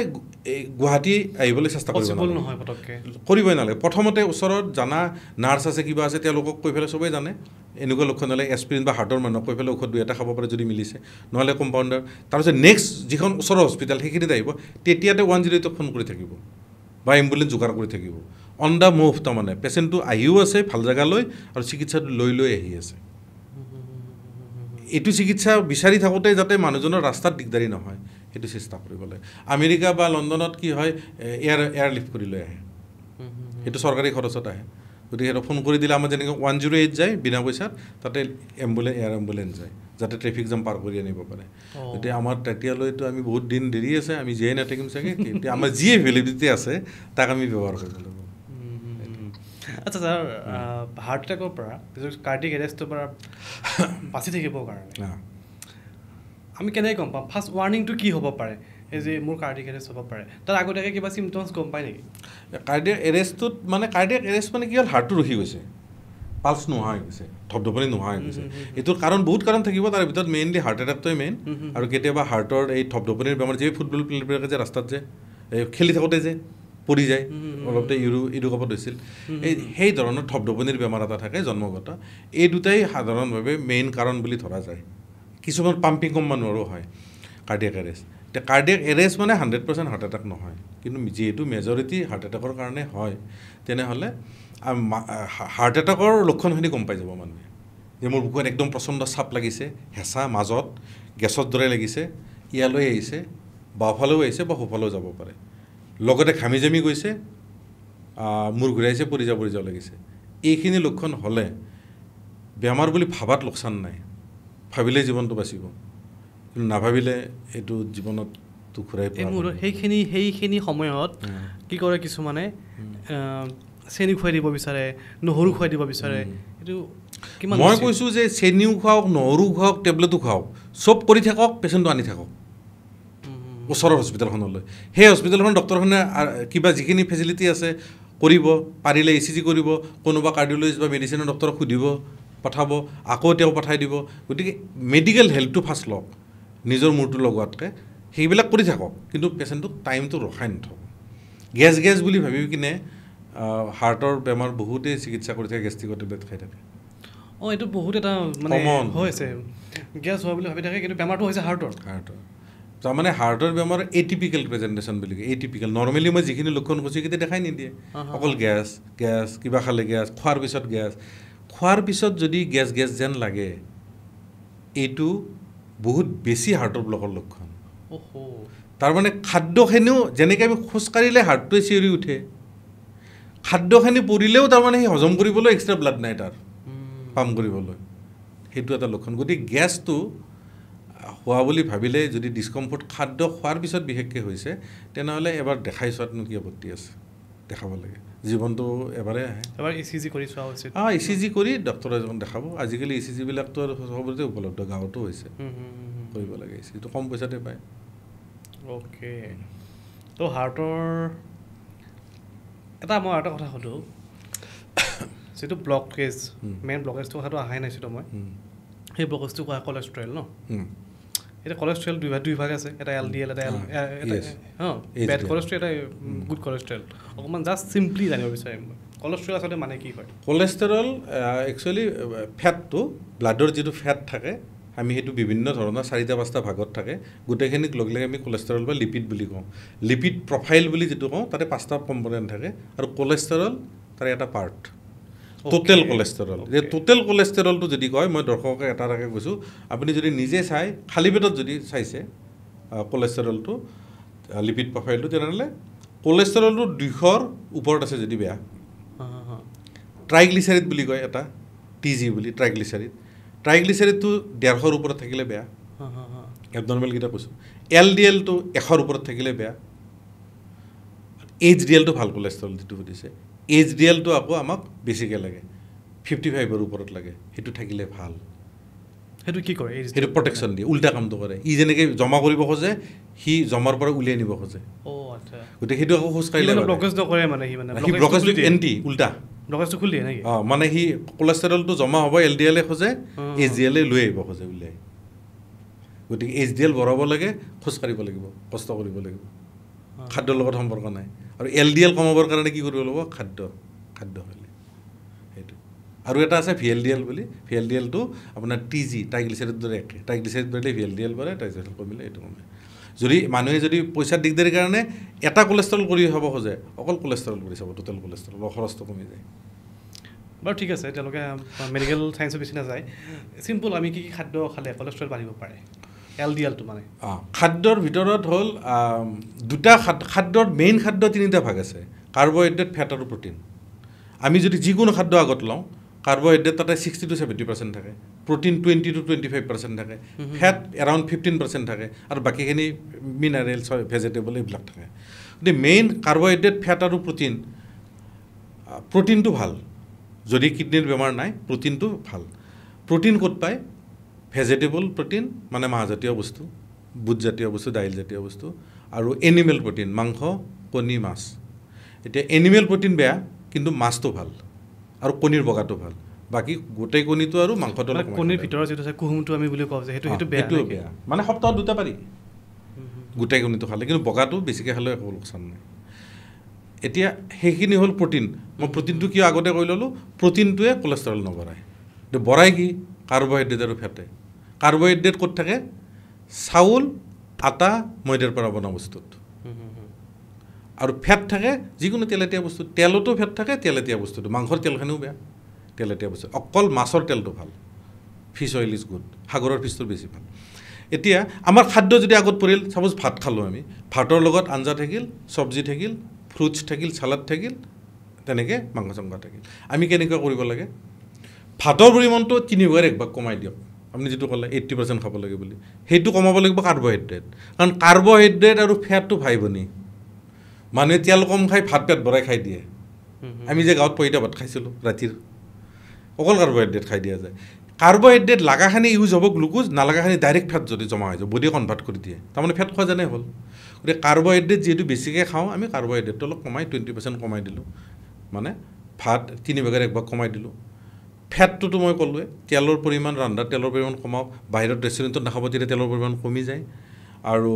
এই গুৱাহাটী আহিবলৈ চেষ্টা কৰিব নালাগে কৰিবই নালাগে প্ৰথমতে ওচৰত জানা নাৰ্ছ আছে কিবা আছে তেওঁলোকক কৈ পেলাই চবেই জানে এনেকুৱা লক্ষণ হ'লে এক্সপিৰিয়েঞ্চ বা হাৰ্টৰ মানুহক কৈ পেলাই ঔষধ দুই এটা খাব পাৰে যদি মিলিছে নহ'লে কম্পাউণ্ডাৰ তাৰপিছত নেক্সট যিখন ওচৰৰ হস্পিটেল সেইখিনিত আহিব তেতিয়াতে ওৱান জিৰ' এইটত ফোন কৰি থাকিব বা এম্বুলেঞ্চ যোগাৰ কৰি থাকিব অন দ্য মুভ তাৰমানে পেচেণ্টটো আহিও আছে ভাল জেগালৈ আৰু চিকিৎসাটো লৈ লৈ আহি আছে এইটো চিকিৎসা বিচাৰি থাকোঁতে যাতে মানুহজনৰ ৰাস্তাত দিগদাৰি নহয় সেইটো চেষ্টা কৰিব লাগে আমেৰিকা বা লণ্ডনত কি হয় এয়াৰ এয়াৰ লিফ্ট কৰি লৈ আহে সেইটো চৰকাৰী খৰচত আহে গতিকে সিহঁতক ফোন কৰি দিলে আমাৰ যেনেকৈ ওৱান জিৰ' এইট যায় বিনা পইচাত তাতে এম্বুলেঞ্চ এয়াৰ এম্বুলেঞ্চ যায় যাতে ট্ৰেফিক জাম পাৰ কৰি আনিব পাৰে এতিয়া আমাৰ তেতিয়ালৈতো আমি বহুত দিন দেৰি আছে আমি জীয়াই নাথাকিম চাগে এতিয়া আমাৰ যিয়ে ভেলিডিটি আছে তাক আমি ব্যৱহাৰ কৰিব লাগিব আচ্ছা ছাৰ হাৰ্ট এটেকৰ পৰা কাৰ্টিক এৰেষ্টৰ পৰা বাচি থাকিবৰ কাৰণে আমি কেনেকৈ গম পাম ফাৰ্ষ্ট ৱাৰ্ণিংটো কি হ'ব পাৰে এই যে মোৰ কাৰ্ডিক এৰেষ্ট হ'ব পাৰে তাত আগতীয়াকৈ কিবা চিমটমছ গম পায় নেকি কাৰ্ডিয়াক এৰেষ্টটোত মানে কাৰ্ডিয়াক এৰেষ্ট মানে কি হ'ল হাৰ্টটো ৰখি গৈছে পালছ নোহোৱা হৈ গৈছে ধপধপনি নোহোৱা হৈ গৈছে এইটোৰ কাৰণ বহুত কাৰণ থাকিব তাৰ ভিতৰত মেইনলি হাৰ্ট এটেকটোৱে মেইন আৰু কেতিয়াবা হাৰ্টৰ এই ধপধপনিৰ বেমাৰ যে ফুটবল প্লেয়াৰবিলাকে যে ৰাস্তাত যে এই খেলি থাকোঁতে যে পৰি যায় অলপতে ইৰু কাপত হৈছিল এই সেই ধৰণৰ ধপধপনিৰ বেমাৰ এটা থাকে জন্মগত এই দুটাই সাধাৰণভাৱে মেইন কাৰণ বুলি ধৰা যায় কিছুমান পাম্পিং কম মানুহৰো হয় কাৰ্ডিয়াক এৰেষ্ট এতিয়া কাৰ্ডিয়াক এৰেষ্ট মানে হাণ্ড্ৰেড পাৰ্চেণ্ট হাৰ্ট এটেক নহয় কিন্তু যিহেতু মেজৰিটি হাৰ্ট এটেকৰ কাৰণে হয় তেনেহ'লে হাৰ্ট এটেকৰ লক্ষণখিনি গম পাই যাব মানুহে যে মোৰ বুকুত একদম প্ৰচণ্ড চাপ লাগিছে হেঁচা মাজত গেছৰ দৰে লাগিছে ইয়ালৈ আহিছে বাওঁফালেও আহিছে বা সোঁফালেও যাব পাৰে লগতে ঘামি জামি গৈছে মূৰ ঘূৰাইছে পৰি যাব পৰি যাব লাগিছে এইখিনি লক্ষণ হ'লে বেমাৰ বুলি ভবাত লোকচান নাই ভাবিলে জীৱনটো বাচিব কিন্তু নাভাবিলে এইটো জীৱনত সেইখিনি সেইখিনি সময়ত কি কৰে কিছুমানে চেনি খুৱাই দিব বিচাৰে নহৰু খুৱাই দিব বিচাৰে এইটো মই কৈছোঁ যে চেনিও খুৱাওক নহৰু খুৱাওক টেবলেটো খুৱাওক চব কৰি থাকক পেচেণ্টটো আনি থাকক ওচৰৰ হস্পিটেলখনলৈ সেই হস্পিটেলখন ডক্তৰখনে কিবা যিখিনি ফেচিলিটি আছে কৰিব পাৰিলে এ চি জি কৰিব কোনোবা কাৰ্ডিঅ'লজিষ্ট বা মেডিচিনৰ ডক্তৰক সুধিব পঠাব আকৌ তেওঁ পঠাই দিব গতিকে মেডিকেল হেল্পটো ফাৰ্ষ্ট লওক নিজৰ মূৰটো লগোৱাতকৈ সেইবিলাক কৰি থাকক কিন্তু পেচেণ্টটোক টাইমটো ৰখাই নথওক গেছ গেছ বুলি ভাবি কিনে হাৰ্টৰ বেমাৰ বহুতেই চিকিৎসা কৰি থাকে গেষ্ট্ৰিকৰ টেবলেট খাই থাকে অঁ এইটো বহুত এটা মানে কমন হৈ আছে গেছ হোৱা বুলি ভাবি থাকে কিন্তু বেমাৰটো হৈছে হাৰ্টৰ হাৰ্টৰ তাৰমানে হাৰ্টৰ বেমাৰ এ টিপিকেল প্ৰেজেণ্টেশ্যন বুলি কয় এটিপিকেল নৰ্মেলি মই যিখিনি লক্ষণ কৰিছোঁ সেইখিনি দেখাই নিদিয়ে অকল গেছ গেছ কিবা খালে গেছ খোৱাৰ পিছত গেছ খোৱাৰ পিছত যদি গেছ গেছ যেন লাগে এইটো বহুত বেছি হাৰ্টৰ ব্লকৰ লক্ষণ তাৰমানে খাদ্যখিনিও যেনেকৈ আমি খোজকাঢ়িলে হাৰ্টটোৱে চিঞৰি উঠে খাদ্যখিনি পৰিলেও তাৰমানে সেই হজম কৰিবলৈ এক্সট্ৰা ব্লাড নাই তাৰ পাম কৰিবলৈ সেইটো এটা লক্ষণ গতিকে গেছটো হোৱা বুলি ভাবিলে যদি ডিছকমফৰ্ট খাদ্য খোৱাৰ পিছত বিশেষকৈ হৈছে তেনেহ'লে এবাৰ দেখাই চোৱাতনো কি আপত্তি আছে দেখাব লাগে জীৱনটো এবাৰে আহে ই চি জি কৰি চোৱা হৈছে অঁ ই চি জি কৰি ডক্তৰ এজন দেখাব আজিকালি ই e চি জিবিলাকতো আৰু সবতে উপলব্ধ গাঁৱতো হৈছে কৰিব লাগে e ই চি জিটো কম পইচাতে পায় অ'কে ত' হাৰ্টৰ এটা মই আৰু এটা কথা সোধোঁ যিটো ব্লকেজ মেইন ব্লকেজটো কথাটো অহাই নাইছিলোঁ মই সেই ব্লকেজটো কোৱা কলেষ্ট্ৰেল ন এতিয়া কলেষ্ট্ৰেল দুই ভাগ দুই ভাগ আছে এটা এল ডি এল এটা বেড কলেষ্ট্ৰেল এটা গুড কলেষ্ট্ৰেল অকণমান জাষ্ট চিম্পলি জানিব বিচাৰিম কলেষ্ট্ৰেল আচলতে মানে কি হয় কলেষ্ট্ৰেৰল একচুৱেলি ফেটটো ব্লাডৰ যিটো ফেট থাকে আমি সেইটো বিভিন্ন ধৰণৰ চাৰিটা পাঁচটা ভাগত থাকে গোটেইখিনিক লগ লাগি আমি কলেষ্ট্ৰল বা লিপিড বুলি কওঁ লিপিড প্ৰফাইল বুলি যিটো কওঁ তাতে পাঁচটা কম্পনেণ্ট থাকে আৰু কলেষ্টেৰল তাৰে এটা পাৰ্ট টোটেল কলেষ্টেৰল এতিয়া টোটেল কলেষ্টেৰলটো যদি কয় মই দৰ্শককে এটা এটাকৈ কৈছোঁ আপুনি যদি নিজে চাই খালী পেটত যদি চাইছে কলেষ্টেৰলটো লিপিড প্ৰফাইলটো তেনেহ'লে কলেষ্টেৰলটো দুশৰ ওপৰত আছে যদি বেয়া ট্ৰাইগ্লিচাৰিড বুলি কয় এটা টি জি বুলি ট্ৰাইগ্লিচাৰিড ট্ৰাইগ্লিচাৰিডটো ডেৰশৰ ওপৰত থাকিলে বেয়া এব এবনৰ্মেলকেইটা কৈছোঁ এল ডি এলটো এশৰ ওপৰত থাকিলে বেয়া এইচ ডি এলটো ভাল কলেষ্ট্ৰল যিটো সুধিছে এইচ ডি এলটো আকৌ আমাক বেছিকৈ লাগে ফিফটি ফাইভৰ ওপৰত লাগে সেইটো থাকিলে ভাল সেইটো কি কৰে সেইটো প্ৰটেকশ্যন দিয়ে উল্টা কামটো কৰে ই যেনেকৈ জমা কৰিব খোজে সি জমাৰ পৰা উলিয়াই নিব খোজে গতিকে সেইটো আকৌ খোজকাঢ়ি এণ্টি উল্টা অঁ মানে সি কলেষ্টেৰলটো জমা হ'ব এল ডি এলে খোজে এইচ ডি এলে লৈ আহিব খোজে উলিয়াই গতিকে এইচ ডি এল বঢ়াব লাগে খোজকাঢ়িব লাগিব কষ্ট কৰিব লাগিব খাদ্যৰ লগত সম্পৰ্ক নাই আৰু এল ডি এল কমাবৰ কাৰণে কি কৰিব লাগিব খাদ্য খাদ্য হ'লে সেইটো আৰু এটা আছে ভি এল ডি এল বুলি ভি এল ডি এলটো আপোনাৰ টি জি ট্ৰাইগ্লিচাইডৰ দৰে একে ট্ৰাইগ্লিচাইড বাঢ়িলে ভি এল ডি এল বাঢ়ে ট্ৰাইগ্লিচাইড কমিলে এইটো কমে যদি মানুহে যদি পইচাৰ দিগদাৰীৰ কাৰণে এটা কলেষ্ট্ৰল কৰি চাব খোজে অকল কলেষ্ট্ৰল কৰি চাব টোটেল কলেষ্ট্ৰল বা খৰচটো কমি যায় বাৰু ঠিক আছে তেওঁলোকে মেডিকেল চায়েঞ্চৰ বেছি নাযায় চিম্পল আমি কি কি খাদ্য খালে কলেষ্ট্ৰল বাঢ়িব পাৰে এল ডি এলটো মানে খাদ্যৰ ভিতৰত হ'ল দুটা খাদ্যৰ মেইন খাদ্য তিনিটা ভাগ আছে কাৰ্বহাইড্ৰেট ফেট আৰু প্ৰটিন আমি যদি যিকোনো খাদ্য আগত লওঁ কাৰ্বহাইড্ৰেট তাতে ছিক্সটি টু ছেভেণ্টি পাৰ্চেণ্ট থাকে protein twenty to twenty five percent থাকে ফেট এৰাউণ্ড ফিফটিন পাৰ্চেণ্ট থাকে আৰু বাকীখিনি মিনাৰেলছ হয় ভেজিটেবল এইবিলাক থাকে গতিকে মেইন কাৰ্বহাইড্ৰেট ফেট আৰু প্ৰটিন প্ৰটিনটো ভাল যদি কিডনীৰ বেমাৰ নাই প্ৰটিনটো ভাল প্ৰটিন ক'ত পায় ভেজিটেবল প্ৰটিন মানে মাহজাতীয় বস্তু বুটজাতীয় বস্তু দাইলজাতীয় বস্তু আৰু এনিমেল প্ৰটিন মাংস কণী মাছ এতিয়া এনিমেল প্ৰটিন বেয়া কিন্তু মাছটো ভাল আৰু কণীৰ বগাটো ভাল বাকী গোটেই কণীটো আৰু মাংসটো কণীৰ ভিতৰত যিটো আছে কুহুমটো আমি বুলি কওঁ যে সেইটো সেইটো বেয়াটো বেয়া মানে সপ্তাহত দুটা পাৰি গোটেই কণীটো খালে কিন্তু বগাটো বেছিকৈ খালেও একো লোকচান নাই এতিয়া সেইখিনি হ'ল প্ৰটিন মই প্ৰটিনটো কিয় আগতে কৈ ল'লোঁ প্ৰটিনটোৱে কলেষ্ট্ৰল নবঢ়ায় বঢ়াই কি কাৰ্বহাইড্ৰেট আৰু ফেটে কাৰ্বহাইড্ৰেট ক'ত থাকে চাউল আটা ময়দাৰ পৰা বনোৱা বস্তুত আৰু ফেট থাকে যিকোনো তেলেতীয়া বস্তু তেলতো ফেট থাকে তেলেতীয়া বস্তুটো মাংসৰ তেলখিনিও বেয়া তেলেতীয়া বস্তু অকল মাছৰ তেলটো ভাল ফিছ অইল ইজ গুড সাগৰৰ ফিছটো বেছি ভাল এতিয়া আমাৰ খাদ্য যদি আগত পৰিল চাপ'জ ভাত খালোঁ আমি ভাতৰ লগত আঞ্জা থাকিল চব্জি থাকিল ফ্ৰুটছ থাকিল চালাড থাকিল তেনেকৈ মাংস চাংস থাকিল আমি কেনেকুৱা কৰিব লাগে ভাতৰ পৰিমাণটো তিনিভাগ একভাগ কমাই দিয়ক আপুনি যিটো ক'লে এইট্টি পাৰ্চেণ্ট খাব লাগে বুলি সেইটো কমাব লাগিব কাৰ্বহাইড্ৰেট কাৰণ কাৰ্বহাইড্ৰেট আৰু ফেটটো ভাই ভনী মানুহে তেল কম খাই ভাত পেট ভৰাই খাই দিয়ে আমি যে গাঁৱত পইতা ভাত খাইছিলোঁ ৰাতিৰ অকল কাৰ্বহাইড্ৰেট খাই দিয়া যায় কাৰ্বহাইড্ৰেট লগাখিনি ইউজ হ'ব গ্লুকোজ নালাগাখিনি ডাইৰেক্ট ফেট যদি জমা হৈ যাব বডি কনভাৰ্ট কৰি দিয়ে তাৰমানে ফেট খোৱা জানেই হ'ল গতিকে কাৰ্বহাইড্ৰেট যিহেতু বেছিকৈ খাওঁ আমি কাৰ্বহাইড্ৰেটটো অলপ কমাই টুৱেণ্টি পাৰ্চেণ্ট কমাই দিলোঁ মানে ভাত তিনি ভাগৰ এক ভাগ কমাই দিলোঁ ফেটটোতো মই ক'লোৱেই তেলৰ পৰিমাণ ৰন্ধাৰ তেলৰ পৰিমাণ কমাওক বাহিৰত ৰেষ্টুৰেণ্টত নাখাব তেতিয়া তেলৰ পৰিমাণ কমি যায় আৰু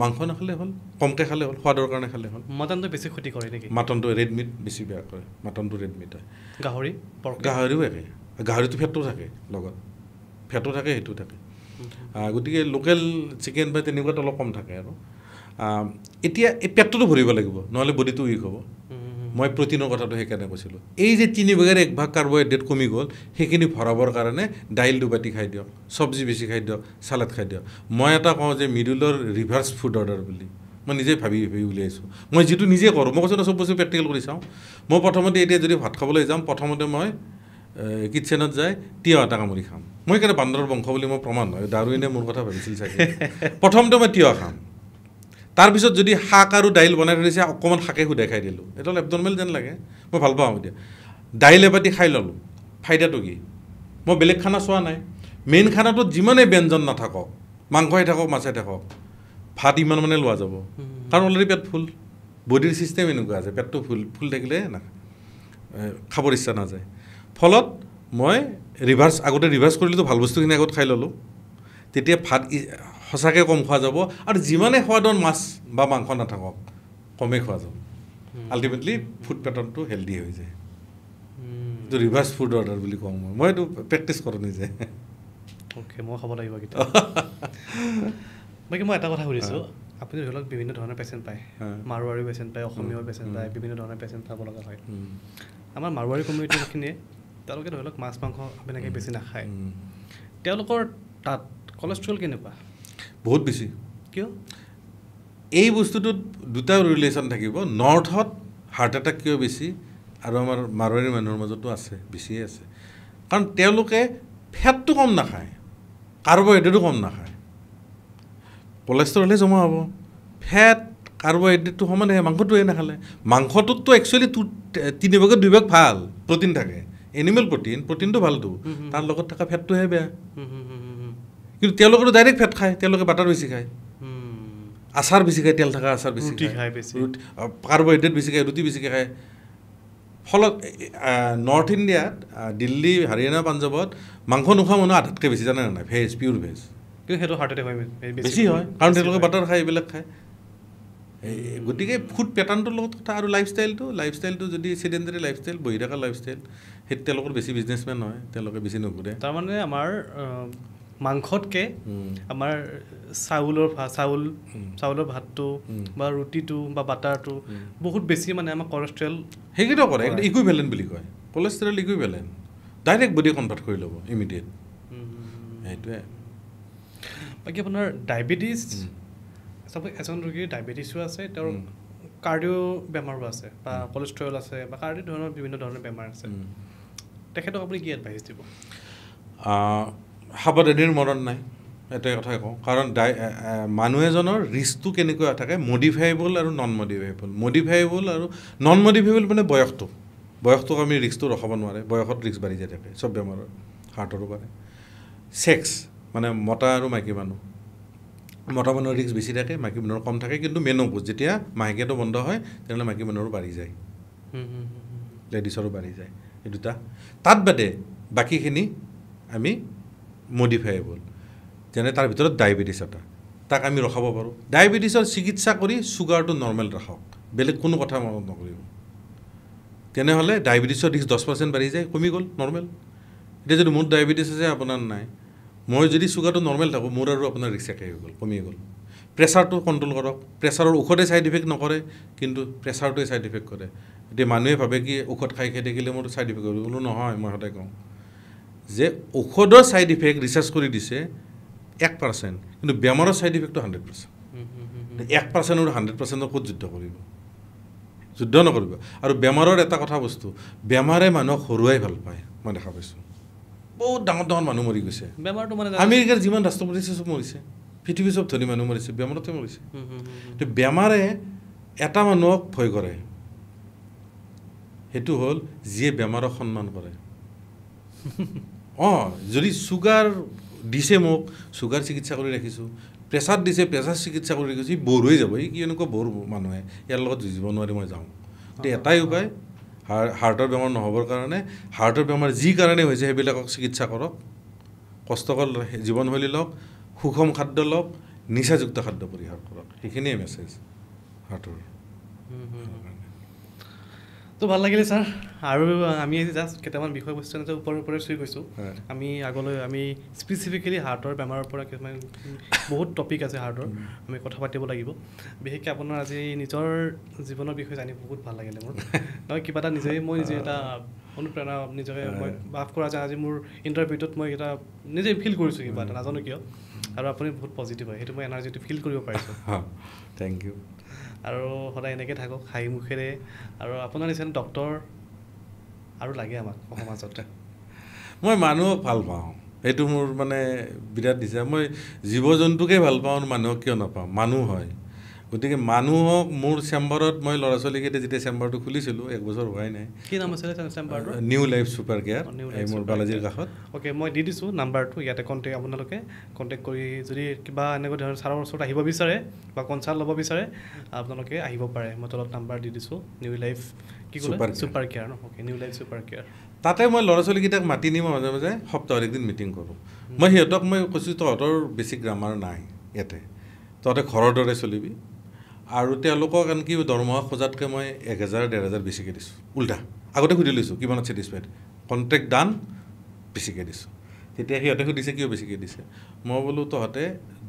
মাংস নাখালে হ'ল কমকৈ খালে হ'ল সোৱাদৰ কাৰণে খালে হ'ল মাটনটো বেছি ক্ষতি কৰে নেকি মাটনটো ৰেডমিট বেছি বেয়া কৰে মাটনটো ৰেডমিট হয় গাহৰি গাহৰিও একে গাহৰিটো ফেটটো থাকে লগত ফেটো থাকে সেইটো থাকে গতিকে লোকেল চিকেন বা তেনেকুৱাত অলপ কম থাকে আৰু এতিয়া এই পেটটোতো ভৰিব লাগিব নহ'লে বডিটো উইক হ'ব মই প্ৰটিনৰ কথাটো সেইকাৰণে কৈছিলোঁ এই যে তিনি বেগেৰে এক ভাগ কাৰ্বহাইড্ৰেট কমি গ'ল সেইখিনি ভৰাবৰ কাৰণে দাইল দুবাটি খাই দিয়ক চব্জি বেছি খাই দিয়ক চালাড খাই দিয়ক মই এটা কওঁ যে মিডুলৰ ৰিভাৰ্চ ফুড অৰ্ডাৰ বুলি মই নিজে ভাবি ভাবি উলিয়াইছোঁ মই যিটো নিজে কৰোঁ মই কৈছোঁ চব বস্তু প্ৰেক্টিকেল কৰি চাওঁ মই প্ৰথমতে এতিয়া যদি ভাত খাবলৈ যাম প্ৰথমতে মই কিটচেনত যাই তিয়ঁহ এটা কামুৰি খাম মই সেইকাৰণে বান্দৰৰ বংশ বুলি মই প্ৰমাণ নহয় দাৰুণে মোৰ কথা ভাবিছিল চাগে প্ৰথমতে মই তিয়ঁহ খাম তাৰপিছত যদি শাক আৰু দাইল বনাই থৈ দিছে অকণমান শাকে সুধাই খাই দিলোঁ এইটো অলপ এবডমেল যেন লাগে মই ভাল পাওঁ এতিয়া দাইল এপাতি খাই ল'লোঁ ফাইদাটো কি মই বেলেগ খানা চোৱা নাই মেইন খানাটোত যিমানেই ব্যঞ্জন নাথাকক মাংসই থাকক মাছেই থাকক ভাত ইমান মানে লোৱা যাব কাৰণ অলৰেডি পেট ফুল বডিৰ ছিষ্টেম এনেকুৱা আছে পেটটো ফুল ফুল থাকিলে না খাবৰ ইচ্ছা নাযায় ফলত মই ৰিভাৰ্চ আগতে ৰিভাৰ্চ কৰিলোঁতো ভাল বস্তুখিনি আগত খাই ল'লোঁ তেতিয়া ভাত সঁচাকৈ কম খোৱা যাব আৰু যিমানে সোৱাদৰ মাছ বা মাংস নাথাকক কমেই খোৱা যাব আল্টিমেটলি ফুড পেটাৰ্ণটো হেল্ডি হৈ যায় এইটো ৰিভাৰ্চ ফুড অৰ্ডাৰ বুলি কওঁ মই মই এইটো প্ৰেক্টিচ কৰোঁ নিজে অ'কে মই খাব লাগিব কেতিয়া বাকী মই এটা কথা সুধিছোঁ আপুনি ধৰি লওক বিভিন্ন ধৰণৰ পেচেণ্ট পায় মাৰোৱাৰী পেচেণ্ট পায় অসমীয়াৰ পেচেণ্ট পায় বিভিন্ন ধৰণৰ পেচেণ্ট পাব লগা হয় আমাৰ মাৰোৱাৰী কমিউনিটিখিনিয়ে তেওঁলোকে ধৰি লওক মাছ মাংস এনেকৈ বেছি নাখায় তেওঁলোকৰ তাত কলেষ্ট্ৰল কেনেকুৱা বহুত বেছি কিয় এই বস্তুটোত দুটা ৰিলেশ্যন থাকিব নৰ্থত হাৰ্ট এটেক কিয় বেছি আৰু আমাৰ মাৰোৱাৰী মানুহৰ মাজতো আছে বেছিয়ে আছে কাৰণ তেওঁলোকে ফেটটো কম নাখায় কাৰ্বহাইড্ৰেটো কম নাখায় কলেষ্ট্ৰলহে জমা হ'ব ফেট কাৰ্বহাইড্ৰেটটো সমানে মাংসটোৱে নাখালে মাংসটোততো একচুৱেলি টু তিনিভাগত দুইভাগ ভাল প্ৰটিন থাকে এনিমেল প্ৰটিন প্ৰটিনটো ভালটো তাৰ লগত থকা ফেটটোহে বেয়া কিন্তু তেওঁলোকেতো ডাইৰেক্ট ফেট খায় তেওঁলোকে বাটাৰ বেছি খায় আচাৰ বেছি খায় তেল থকা আচাৰ বেছি খায় কাৰ্বহাইড্ৰেট বেছি খায় ৰুটি বেছিকৈ খায় ফলত নৰ্থ ইণ্ডিয়াত দিল্লী হাৰিয়ানা পাঞ্জাৱত মাংস নোখোৱা মানুহ আধাতকৈ বেছি জানে নাই ভেজ পিয়'ৰ ভেজ কিন্তু সেইটো হাৰ্ট এটেক হয় বেছি হয় কাৰণ তেওঁলোকে বাটাৰ খায় এইবিলাক খায় এই গতিকে ফুড পেটাৰ্ণটোৰ লগত কথা আৰু লাইফষ্টাইলটো লাইফষ্টাইলটো যদি চিডেণ্টাৰী লাইফষ্টাইল বহি থকা লাইফষ্টাইল সেই তেওঁলোকৰ বেছি বিজনেছমেন হয় তেওঁলোকে বেছি নঘূৰে তাৰমানে আমাৰ মাংসতকৈ আমাৰ চাউলৰ ভাত চাউল চাউলৰ ভাতটো বা ৰুটিটো বা বাটাৰটো বহুত বেছি মানে আমাৰ কলেষ্ট্ৰেল সেইকেইটাও কৰে ইকুইভেলেণ্ট বুলি কয় cholesterol equivalent direct body convert কৰি ল'ব ইমিডিয়েট সেইটোৱে বাকী আপোনাৰ ডায়েবেটিছ চাব এজন ৰোগীৰ ডায়েবেটিছো আছে তেওঁৰ কাৰ্ডিঅ' বেমাৰো আছে বা কলেষ্ট্ৰল আছে বা কাৰ্ডিঅ' ধৰণৰ বিভিন্ন ধৰণৰ বেমাৰ আছে তেখেতক আপুনি কি এডভাইচ দিব সাৱধানীৰ মৰণ নাই এটাই কথাই কওঁ কাৰণ ডাই মানুহ এজনৰ ৰিস্কটো কেনেকুৱা থাকে মডিফাইবল আৰু নন মডিফাইবল মডিফাইবল আৰু নন মডিফাইবল মানে বয়সটো বয়সটোক আমি ৰিস্কটো ৰখাব নোৱাৰে বয়সত ৰিক্স বাঢ়ি যায় থাকে চব বেমাৰৰ হাৰ্টৰো পাৰে ছেক্স মানে মতা আৰু মাইকী মানুহ মতা মানুহৰ ৰিস্ক বেছি থাকে মাইকী মানুহৰ কম থাকে কিন্তু মেনোপোজ যেতিয়া মাইকীয়াটো বন্ধ হয় তেনেহ'লে মাইকী মানুহৰো বাঢ়ি যায় লেডিছৰো বাঢ়ি যায় এই দুটা তাত বাদে বাকীখিনি আমি মডিফাইবল যেনে তাৰ ভিতৰত ডায়েবেটিছ এটা তাক আমি ৰখাব পাৰোঁ ডায়েবেটিছৰ চিকিৎসা কৰি চুগাৰটো নৰ্মেল ৰাখক বেলেগ কোনো কথা মনত নকৰিব তেনেহ'লে ডায়েবেটিছৰ ৰিক্স দহ পাৰ্চেণ্ট বাঢ়ি যায় কমি গ'ল নৰ্মেল এতিয়া যদি মোৰ ডায়েবেটিছ আছে আপোনাৰ নাই মই যদি চুগাৰটো নৰ্মেল থাকোঁ মোৰ আৰু আপোনাৰ ৰিক্স একে হৈ গ'ল কমি গ'ল প্ৰেছাৰটো কণ্ট্ৰল কৰক প্ৰেছাৰৰ ঔষধে ছাইড ইফেক্ট নকৰে কিন্তু প্ৰেছাৰটোৱে ছাইড ইফেক্ট কৰে এতিয়া মানুহে ভাবে কি ঔষধ খাই খাই থাকিলে মোৰ ছাইড ইফেক্ট কৰিব বোলো নহয় মই সদায় কওঁ যে ঔষধৰ ছাইড ইফেক্ট ৰিচাৰ্জ কৰি দিছে এক পাৰ্চেণ্ট কিন্তু বেমাৰৰ ছাইড ইফেক্টটো হাণ্ড্ৰেড পাৰ্চেণ্ট এক পাৰ্চেণ্ট আৰু হাণ্ড্ৰেড পাৰ্চেণ্টৰ ক'ত যুদ্ধ কৰিব যুদ্ধ নকৰিব আৰু বেমাৰৰ এটা কথা বস্তু বেমাৰে মানুহক হৰুৱাই ভাল পায় মই দেখা পাইছোঁ বহুত ডাঙৰ ডাঙৰ মানুহ মৰি গৈছে আমেৰিকাৰ যিমান ৰাষ্ট্ৰপতি আছে চব মৰিছে পৃথিৱীৰ চব ধনী মানুহ মৰিছে বেমাৰতে মৰিছে বেমাৰে এটা মানুহক ভয় কৰে সেইটো হ'ল যিয়ে বেমাৰক সন্মান কৰে অঁ যদি চুগাৰ দিছে মোক চুগাৰ চিকিৎসা কৰি ৰাখিছোঁ প্ৰেছাৰ দিছে প্ৰেছাৰ চিকিৎসা কৰি ৰাখিছোঁ সি বৰ হৈ যাব সি কি এনেকুৱা বৰ মানুহে ইয়াৰ লগত যুঁজিব নোৱাৰি মই যাওঁ এতিয়া এটাই উপায় হাৰ হাৰ্টৰ বেমাৰ নহ'বৰ কাৰণে হাৰ্টৰ বেমাৰ যি কাৰণে হৈছে সেইবিলাকক চিকিৎসা কৰক কষ্টকৰ জীৱনশৈলী লওক সুষম খাদ্য লওক নিচাযুক্ত খাদ্য পৰিহাৰ কৰক সেইখিনিয়ে মেছেজ হাৰ্টৰ তো ভাল লাগিলে ছাৰ আৰু আমি জাষ্ট কেইটামান বিষয়বস্তু এনেকৈ ওপৰৰ ওপৰে চুই গৈছোঁ আমি আগলৈ আমি স্পেচিফিকেলি হাৰ্টৰ বেমাৰৰ পৰা কিছুমান বহুত টপিক আছে হাৰ্টৰ আমি কথা পাতিব লাগিব বিশেষকৈ আপোনাৰ আজি নিজৰ জীৱনৰ বিষয়ে জানি বহুত ভাল লাগিলে মোৰ নহয় কিবা এটা নিজেই মই নিজে এটা অনুপ্ৰেৰণা নিজকে মই বাফ কৰা যায় আজি মোৰ ইণ্টাৰভিউটোত মই এটা নিজেই ফিল কৰিছোঁ কিবা এটা নাজানো কিয় আৰু আপুনি বহুত পজিটিভ হয় সেইটো মই এনাৰ্জিটো ফিল কৰিব পাৰিছোঁ থেংক ইউ আৰু সদায় এনেকৈ থাকক হাঁহি মুখেৰে আৰু আপোনাৰ নিচিনা ডক্টৰ আৰু লাগে আমাক সমাজতে মই মানুহক ভাল পাওঁ সেইটো মোৰ মানে বিৰাট ইচ্ছা মই জীৱ জন্তুকে ভাল পাওঁ মানুহক কিয় নাপাওঁ মানুহ হয় গতিকে মানুহক মোৰ চেম্বাৰত মই ল'ৰা ছোৱালীকেইটা যেতিয়া চেম্বাৰটো খুলিছিলোঁ এক বছৰ হোৱাই নাই কি নাম আছিলে নিউ লাইফ চুপাৰ কেয়াৰ মোৰ বালাজীৰ কাষত অ'কে মই দি দিছোঁ নাম্বাৰটো ইয়াতে কণ্টেক্ট আপোনালোকে কণ্টেক্ট কৰি যদি কিবা এনেকুৱা ধৰণৰ ছাৰৰ ওচৰত আহিব বিচাৰে বা কনচাল্ট ল'ব বিচাৰে আপোনালোকে আহিব পাৰে মই তলত নাম্বাৰ দি দিছোঁ নিউ লাইফ কি ছুপাৰ ছুপাৰ কেয়াৰ ন okay New Life Super Care তাতে মই ল'ৰা ছোৱালীকেইটাক মাতি নিম মাজে মাজে সপ্তাহত একদিন মিটিং কৰোঁ মই সিহঁতক মই কৈছোঁ তহঁতৰ বেছি গ্ৰামাৰ নাই ইয়াতে তহঁতে ঘৰৰ দৰে চলিবি আৰু তেওঁলোকক আনকি দৰমহা খোজাতকৈ মই এক হেজাৰ ডেৰ হেজাৰ বেছিকৈ দিছোঁ উল্টা আগতে সুধি লৈছোঁ কিমানত ছেটিছফাইড কণ্ট্ৰেক্ট ডান বেছিকৈ দিছোঁ তেতিয়া সিহঁতে সুধিছে কিয় বেছিকৈ দিছে মই বোলো তহঁতে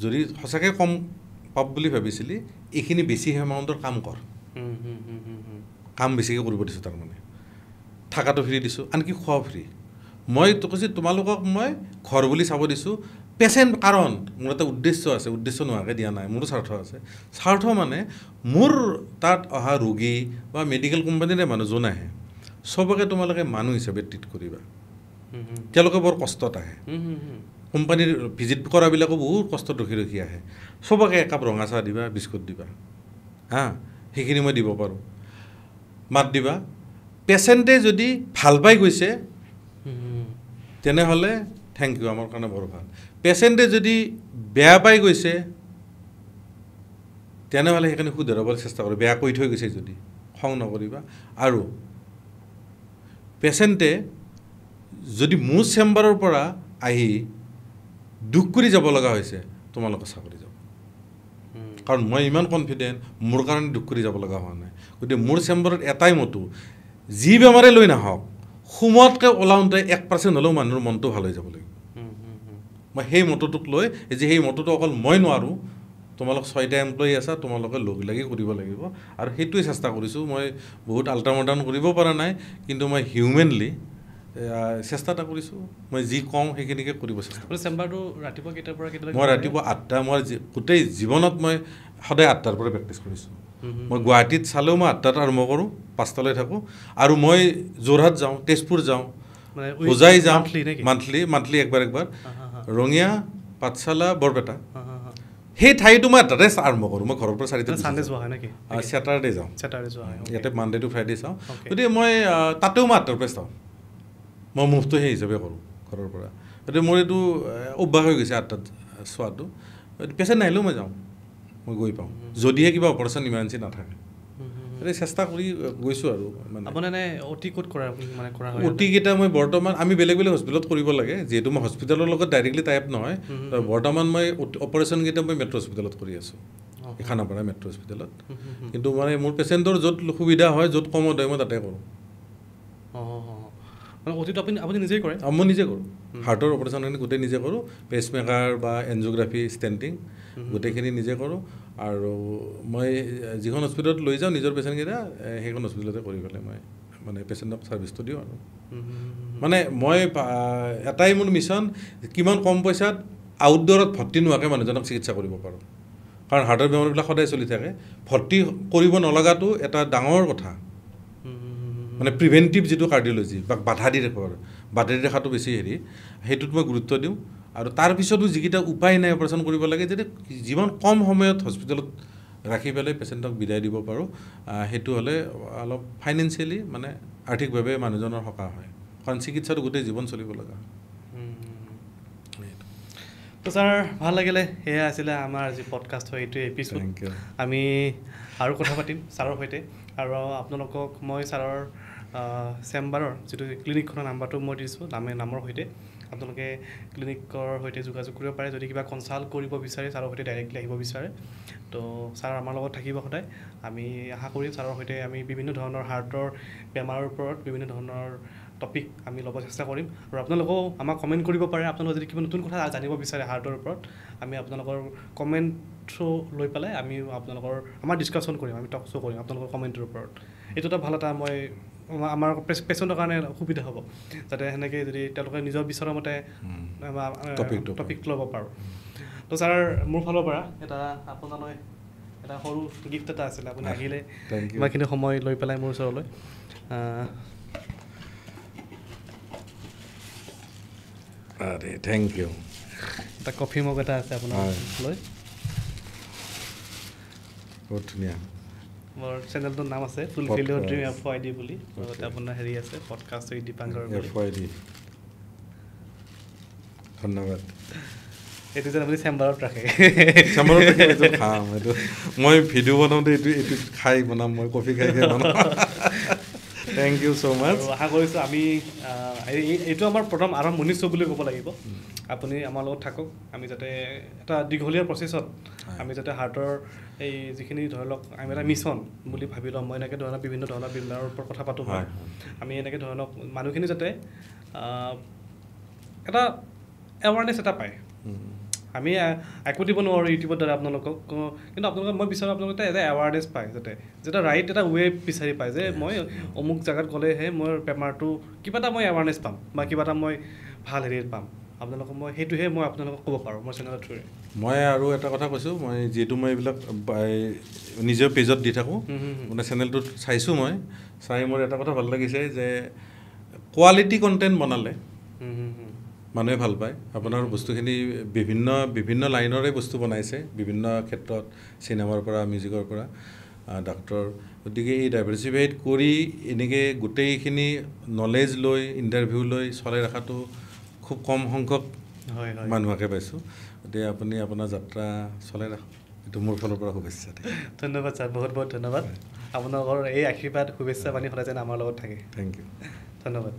যদি সঁচাকৈ কম পাব বুলি ভাবিছিলি এইখিনি বেছি এমাউণ্টৰ কাম কৰ কাম বেছিকৈ কৰিব দিছোঁ তাৰমানে থকাটো ফ্ৰী দিছোঁ আনকি খোৱাও ফ্ৰী মই কৈছোঁ তোমালোকক মই ঘৰ বুলি চাব দিছোঁ পেচেণ্ট কাৰণ মোৰ এটা উদ্দেশ্য আছে উদ্দেশ্য নোহোৱাকৈ দিয়া নাই মোৰো স্বাৰ্থ আছে স্বাৰ্থ মানে মোৰ তাত অহা ৰোগী বা মেডিকেল কোম্পানীৰে মানুহজন আহে চবকে তোমালোকে মানুহ হিচাপে ট্ৰিট কৰিবা তেওঁলোকে বৰ কষ্টত আহে কোম্পানীৰ ভিজিট কৰাবিলাকো বহুত কষ্টত ৰখি ৰখি আহে চবকে একাপ ৰঙা চাহ দিবা বিস্কুট দিবা হা সেইখিনি মই দিব পাৰোঁ মাত দিবা পেচেণ্টে যদি ভাল পাই গৈছে তেনেহ'লে থেংক ইউ আমাৰ কাৰণে বৰ ভাল পেচেণ্টে যদি বেয়া পাই গৈছে তেনেহ'লে সেইখিনি শুধৰাবলৈ চেষ্টা কৰিব বেয়া কৰি থৈ গৈছে যদি খং নকৰিবা আৰু পেচেণ্টে যদি মোৰ চেম্বাৰৰ পৰা আহি দুখ কৰি যাব লগা হৈছে তোমালোকে চাকৰি যাব কাৰণ মই ইমান কনফিডেণ্ট মোৰ কাৰণে দুখ কৰি যাব লগা হোৱা নাই গতিকে মোৰ চেম্বাৰত এটাই মতো যি বেমাৰে লৈ নাহক সোমোৱাতকৈ ওলাওঁতে এক পাৰ্চেণ্ট হ'লেও মানুহৰ মনটো ভাল হৈ যাব লাগিব মই সেই মতটোক লৈ যে সেই মতটো অকল মই নোৱাৰোঁ তোমালোক ছয়টা এমপ্লয়ি আছা তোমালোকে লগ লাগি কৰিব লাগিব আৰু সেইটোৱে চেষ্টা কৰিছোঁ মই বহুত আল্ট্ৰামডাৰ্ণ কৰিব পৰা নাই কিন্তু মই হিউমেনলি চেষ্টা এটা কৰিছোঁ মই যি কওঁ সেইখিনিকে কৰিব চেষ্টা কৰিছোঁ চেম্বাৰটো ৰাতিপুৱা কেইটাৰ পৰা কেতিয়াবা মই ৰাতিপুৱা আঠটা মই গোটেই জীৱনত মই সদায় আঠটাৰ পৰা প্ৰেক্টিছ কৰিছোঁ Mm-hmm. মই গুৱাহাটীত চালেও মই আঠটাত আৰম্ভ কৰোঁ পাঁচটালৈ থাকোঁ আৰু মই যোৰহাট যাওঁ তেজপুৰ যাওঁ হোজাই যাওঁ মান্থলি মান্থলি একবাৰ একবাৰ ৰঙিয়া পাঠশালা বৰপেটা সেই ঠাইটো মই তাতে আৰম্ভ কৰোঁ মই ঘৰৰ পৰা চাৰিটা চানডে যোৱা হয় নেকি চেটাৰডে যাওঁ ইয়াতে মানডে টু ফ্ৰাইডে চাওঁ গতিকে মই তাতেও মই আঠটাৰ পৰা চাওঁ মই মুভটো সেই হিচাপে কৰোঁ ঘৰৰ পৰা গতিকে মোৰ এইটো অভ্যাস হৈ গৈছে আঠটাত চোৱাটো পেচেণ্ট নাহিলেও মই যাওঁ মই গৈ পাওঁ যদিহে কিবা অপাৰেশ্যন ইমাৰ্জেঞ্চি নাথাকে চেষ্টা কৰি গৈছোঁ আৰু অতিকেইটা মই বৰ্তমান আমি বেলেগ বেলেগ হস্পিটেলত কৰিব লাগে যিহেতু মই হস্পিটেলৰ লগত ডাইৰেক্টলি টাইপ নহয় বৰ্তমান মই অপাৰেশ্যনকেইটা মই মেট্ৰ' হস্পিটেলত কৰি আছোঁ খানাপাৰা মেট্ৰ' হস্পিটেলত কিন্তু মানে মোৰ পেচেণ্টৰ য'ত সুবিধা হয় য'ত কমত হয় মই তাতে কৰোঁ মানে অতিটো আপুনি আপুনি নিজেই কৰে মই নিজে কৰোঁ হাৰ্টৰ অপাৰেশ্যন আমি গোটেই নিজে কৰোঁ পেচমেকাৰ বা এনজিঅ'গ্ৰাফি ষ্টেণ্টিং গোটেইখিনি নিজে কৰোঁ আৰু মই যিখন হস্পিটেলত লৈ যাওঁ নিজৰ পেচেণ্টকেইটা সেইখন হস্পিটেলতে কৰি পেলাই মই মানে পেচেণ্টক ছাৰ্ভিচটো দিওঁ আৰু মানে মই এটাই মোৰ মিছন কিমান কম পইচাত আউটড'ৰত ভৰ্তি নোহোৱাকৈ মানুহজনক চিকিৎসা কৰিব পাৰোঁ কাৰণ হাৰ্টৰ বেমাৰবিলাক সদায় চলি থাকে ভৰ্তি কৰিব নলগাটো এটা ডাঙৰ কথা মানে প্ৰিভেণ্টিভ যিটো কাৰ্ডিঅ'লজি বা বাধা দি ৰেখাৰ বাধা দি ৰেখাটো বেছি হেৰি সেইটোত মই গুৰুত্ব দিওঁ আৰু তাৰপিছতো যিকেইটা উপায় নাই অপাৰেশ্যন কৰিব লাগে যদি যিমান কম সময়ত হস্পিটেলত ৰাখি পেলাই পেচেণ্টক বিদায় দিব পাৰোঁ সেইটো হ'লে অলপ ফাইনেন্সিয়েলি মানে আৰ্থিকভাৱে মানুহজনৰ সকাহ হয় কাৰণ চিকিৎসাটো গোটেই জীৱন চলিব লগা তো ছাৰ ভাল লাগিলে সেয়া আছিলে আমাৰ যি পডকাষ্ট হয় এইটো এপিচড আমি আৰু কথা পাতিম ছাৰৰ সৈতে আৰু আপোনালোকক মই ছাৰৰ চেম্বাৰৰ যিটো ক্লিনিকখনৰ নাম্বাৰটো মই দিছোঁ নামে নামৰ সৈতে আপোনালোকে ক্লিনিকৰ সৈতে যোগাযোগ কৰিব পাৰে যদি কিবা কনচাল্ট কৰিব বিচাৰে ছাৰৰ সৈতে ডাইৰেক্টলি আহিব বিচাৰে তো ছাৰ আমাৰ লগত থাকিব সদায় আমি আশা কৰিম ছাৰৰ সৈতে আমি বিভিন্ন ধৰণৰ হাৰ্টৰ বেমাৰৰ ওপৰত বিভিন্ন ধৰণৰ টপিক আমি ল'ব চেষ্টা কৰিম আৰু আপোনালোকেও আমাক কমেণ্ট কৰিব পাৰে আপোনালোকে যদি কিবা নতুন কথা জানিব বিচাৰে হাৰ্টৰ ওপৰত আমি আপোনালোকৰ কমেণ্ট থ্ৰু লৈ পেলাই আমি আপোনালোকৰ আমাৰ ডিছকাশ্যন কৰিম আমি টক শ্ব' কৰিম আপোনালোকৰ কমেণ্টৰ ওপৰত এইটো এটা ভাল এটা মই আমাৰ পেচেণ্টৰ কাৰণে সুবিধা হ'ব যাতে সেনেকৈ যদি তেওঁলোকে নিজৰ বিচৰা মতে টপিক ল'ব পাৰোঁ তো ছাৰ মোৰ ফালৰ পৰা এটা আপোনালৈ এটা সৰু গিফ্ট এটা আছিলে আপুনি আহিলে ইমানখিনি সময় লৈ পেলাই মোৰ ওচৰলৈ থেংক ইউ এটা কফি মগ এটা আছে আপোনাৰ লৈ বহুত ধুনীয়া মোৰ চেনেলটোৰ নাম আছে ফুলফিলৰ ড্ৰিম এফ ৱাই ডি বুলি লগতে আপোনাৰ হেৰি আছে পডকাষ্ট দীপাংকৰ ধন্যবাদ এইটো যেন আপুনি চেম্বাৰত ৰাখে চেম্বাৰত ৰাখে এইটো খাম এইটো মই ভিডিঅ' বনাওঁতে এইটো এইটো খাই বনাম মই কফি খাই খাই বনাম থেংক ইউ ছ' মাছ আশা কৰিছোঁ আমি এইটো আমাৰ প্ৰথম আৰম্ভ শুনিছোঁ বুলি ক'ব লাগিব আপুনি আমাৰ লগত থাকক আমি যাতে এটা দীঘলীয়া প্ৰচেছত আমি যাতে হাৰ্টৰ এই যিখিনি ধৰি লওক আমি এটা মিছন বুলি ভাবি ল'ম মই এনেকৈ ধৰণৰ বিভিন্ন ধৰণৰ বিল্ডাৰৰ ওপৰত কথা পাতোঁ হয় আমি এনেকৈ ধৰি লওক মানুহখিনি যাতে এটা এৱাৰনেছ এটা পায় আমি একো দিব নোৱাৰোঁ ইউটিউবৰ দ্বাৰা আপোনালোকক কিন্তু আপোনালোকে মই বিচাৰোঁ আপোনালোকে এটা এটা এৱাৰনেছ পায় যাতে যে এটা ৰাইট এটা ৱে বিচাৰি পায় যে মই অমুক জেগাত গ'লেহে মোৰ বেমাৰটো কিবা এটা মই এৱাৰনেছ পাম বা কিবা এটা মই ভাল হেৰিত পাম আপোনালোকক মই সেইটোহে মই আপোনালোকক ক'ব পাৰোঁ মোৰ চেনেলৰ থ্ৰুৰে মই আৰু এটা কথা কৈছোঁ মই যিহেতু মই এইবিলাক নিজৰ পেজত দি থাকোঁ মানে চেনেলটোত চাইছোঁ মই চাই মোৰ এটা কথা ভাল লাগিছে যে কোৱালিটি কণ্টেণ্ট বনালে মানুহে ভাল পায় আপোনাৰ বস্তুখিনি বিভিন্ন বিভিন্ন লাইনৰে বস্তু বনাইছে বিভিন্ন ক্ষেত্ৰত চিনেমাৰ পৰা মিউজিকৰ পৰা ডাক্তৰ গতিকে এই ডাইভাৰ্চিফাইড কৰি এনেকৈ গোটেইখিনি নলেজ লৈ ইণ্টাৰভিউ লৈ চলাই ৰখাটো খুব কম সংখ্যক মানুহকে পাইছোঁ গতিকে আপুনি আপোনাৰ যাত্ৰা চলাই ৰাখক এইটো মোৰ ফালৰ পৰা শুভেচ্ছা ধন্যবাদ ছাৰ বহুত বহুত ধন্যবাদ আপোনালোকৰ এই আশীৰ্বাদ শুভেচ্ছা পানী সদায় যেন আমাৰ লগত থাকে থেংক ইউ ধন্যবাদ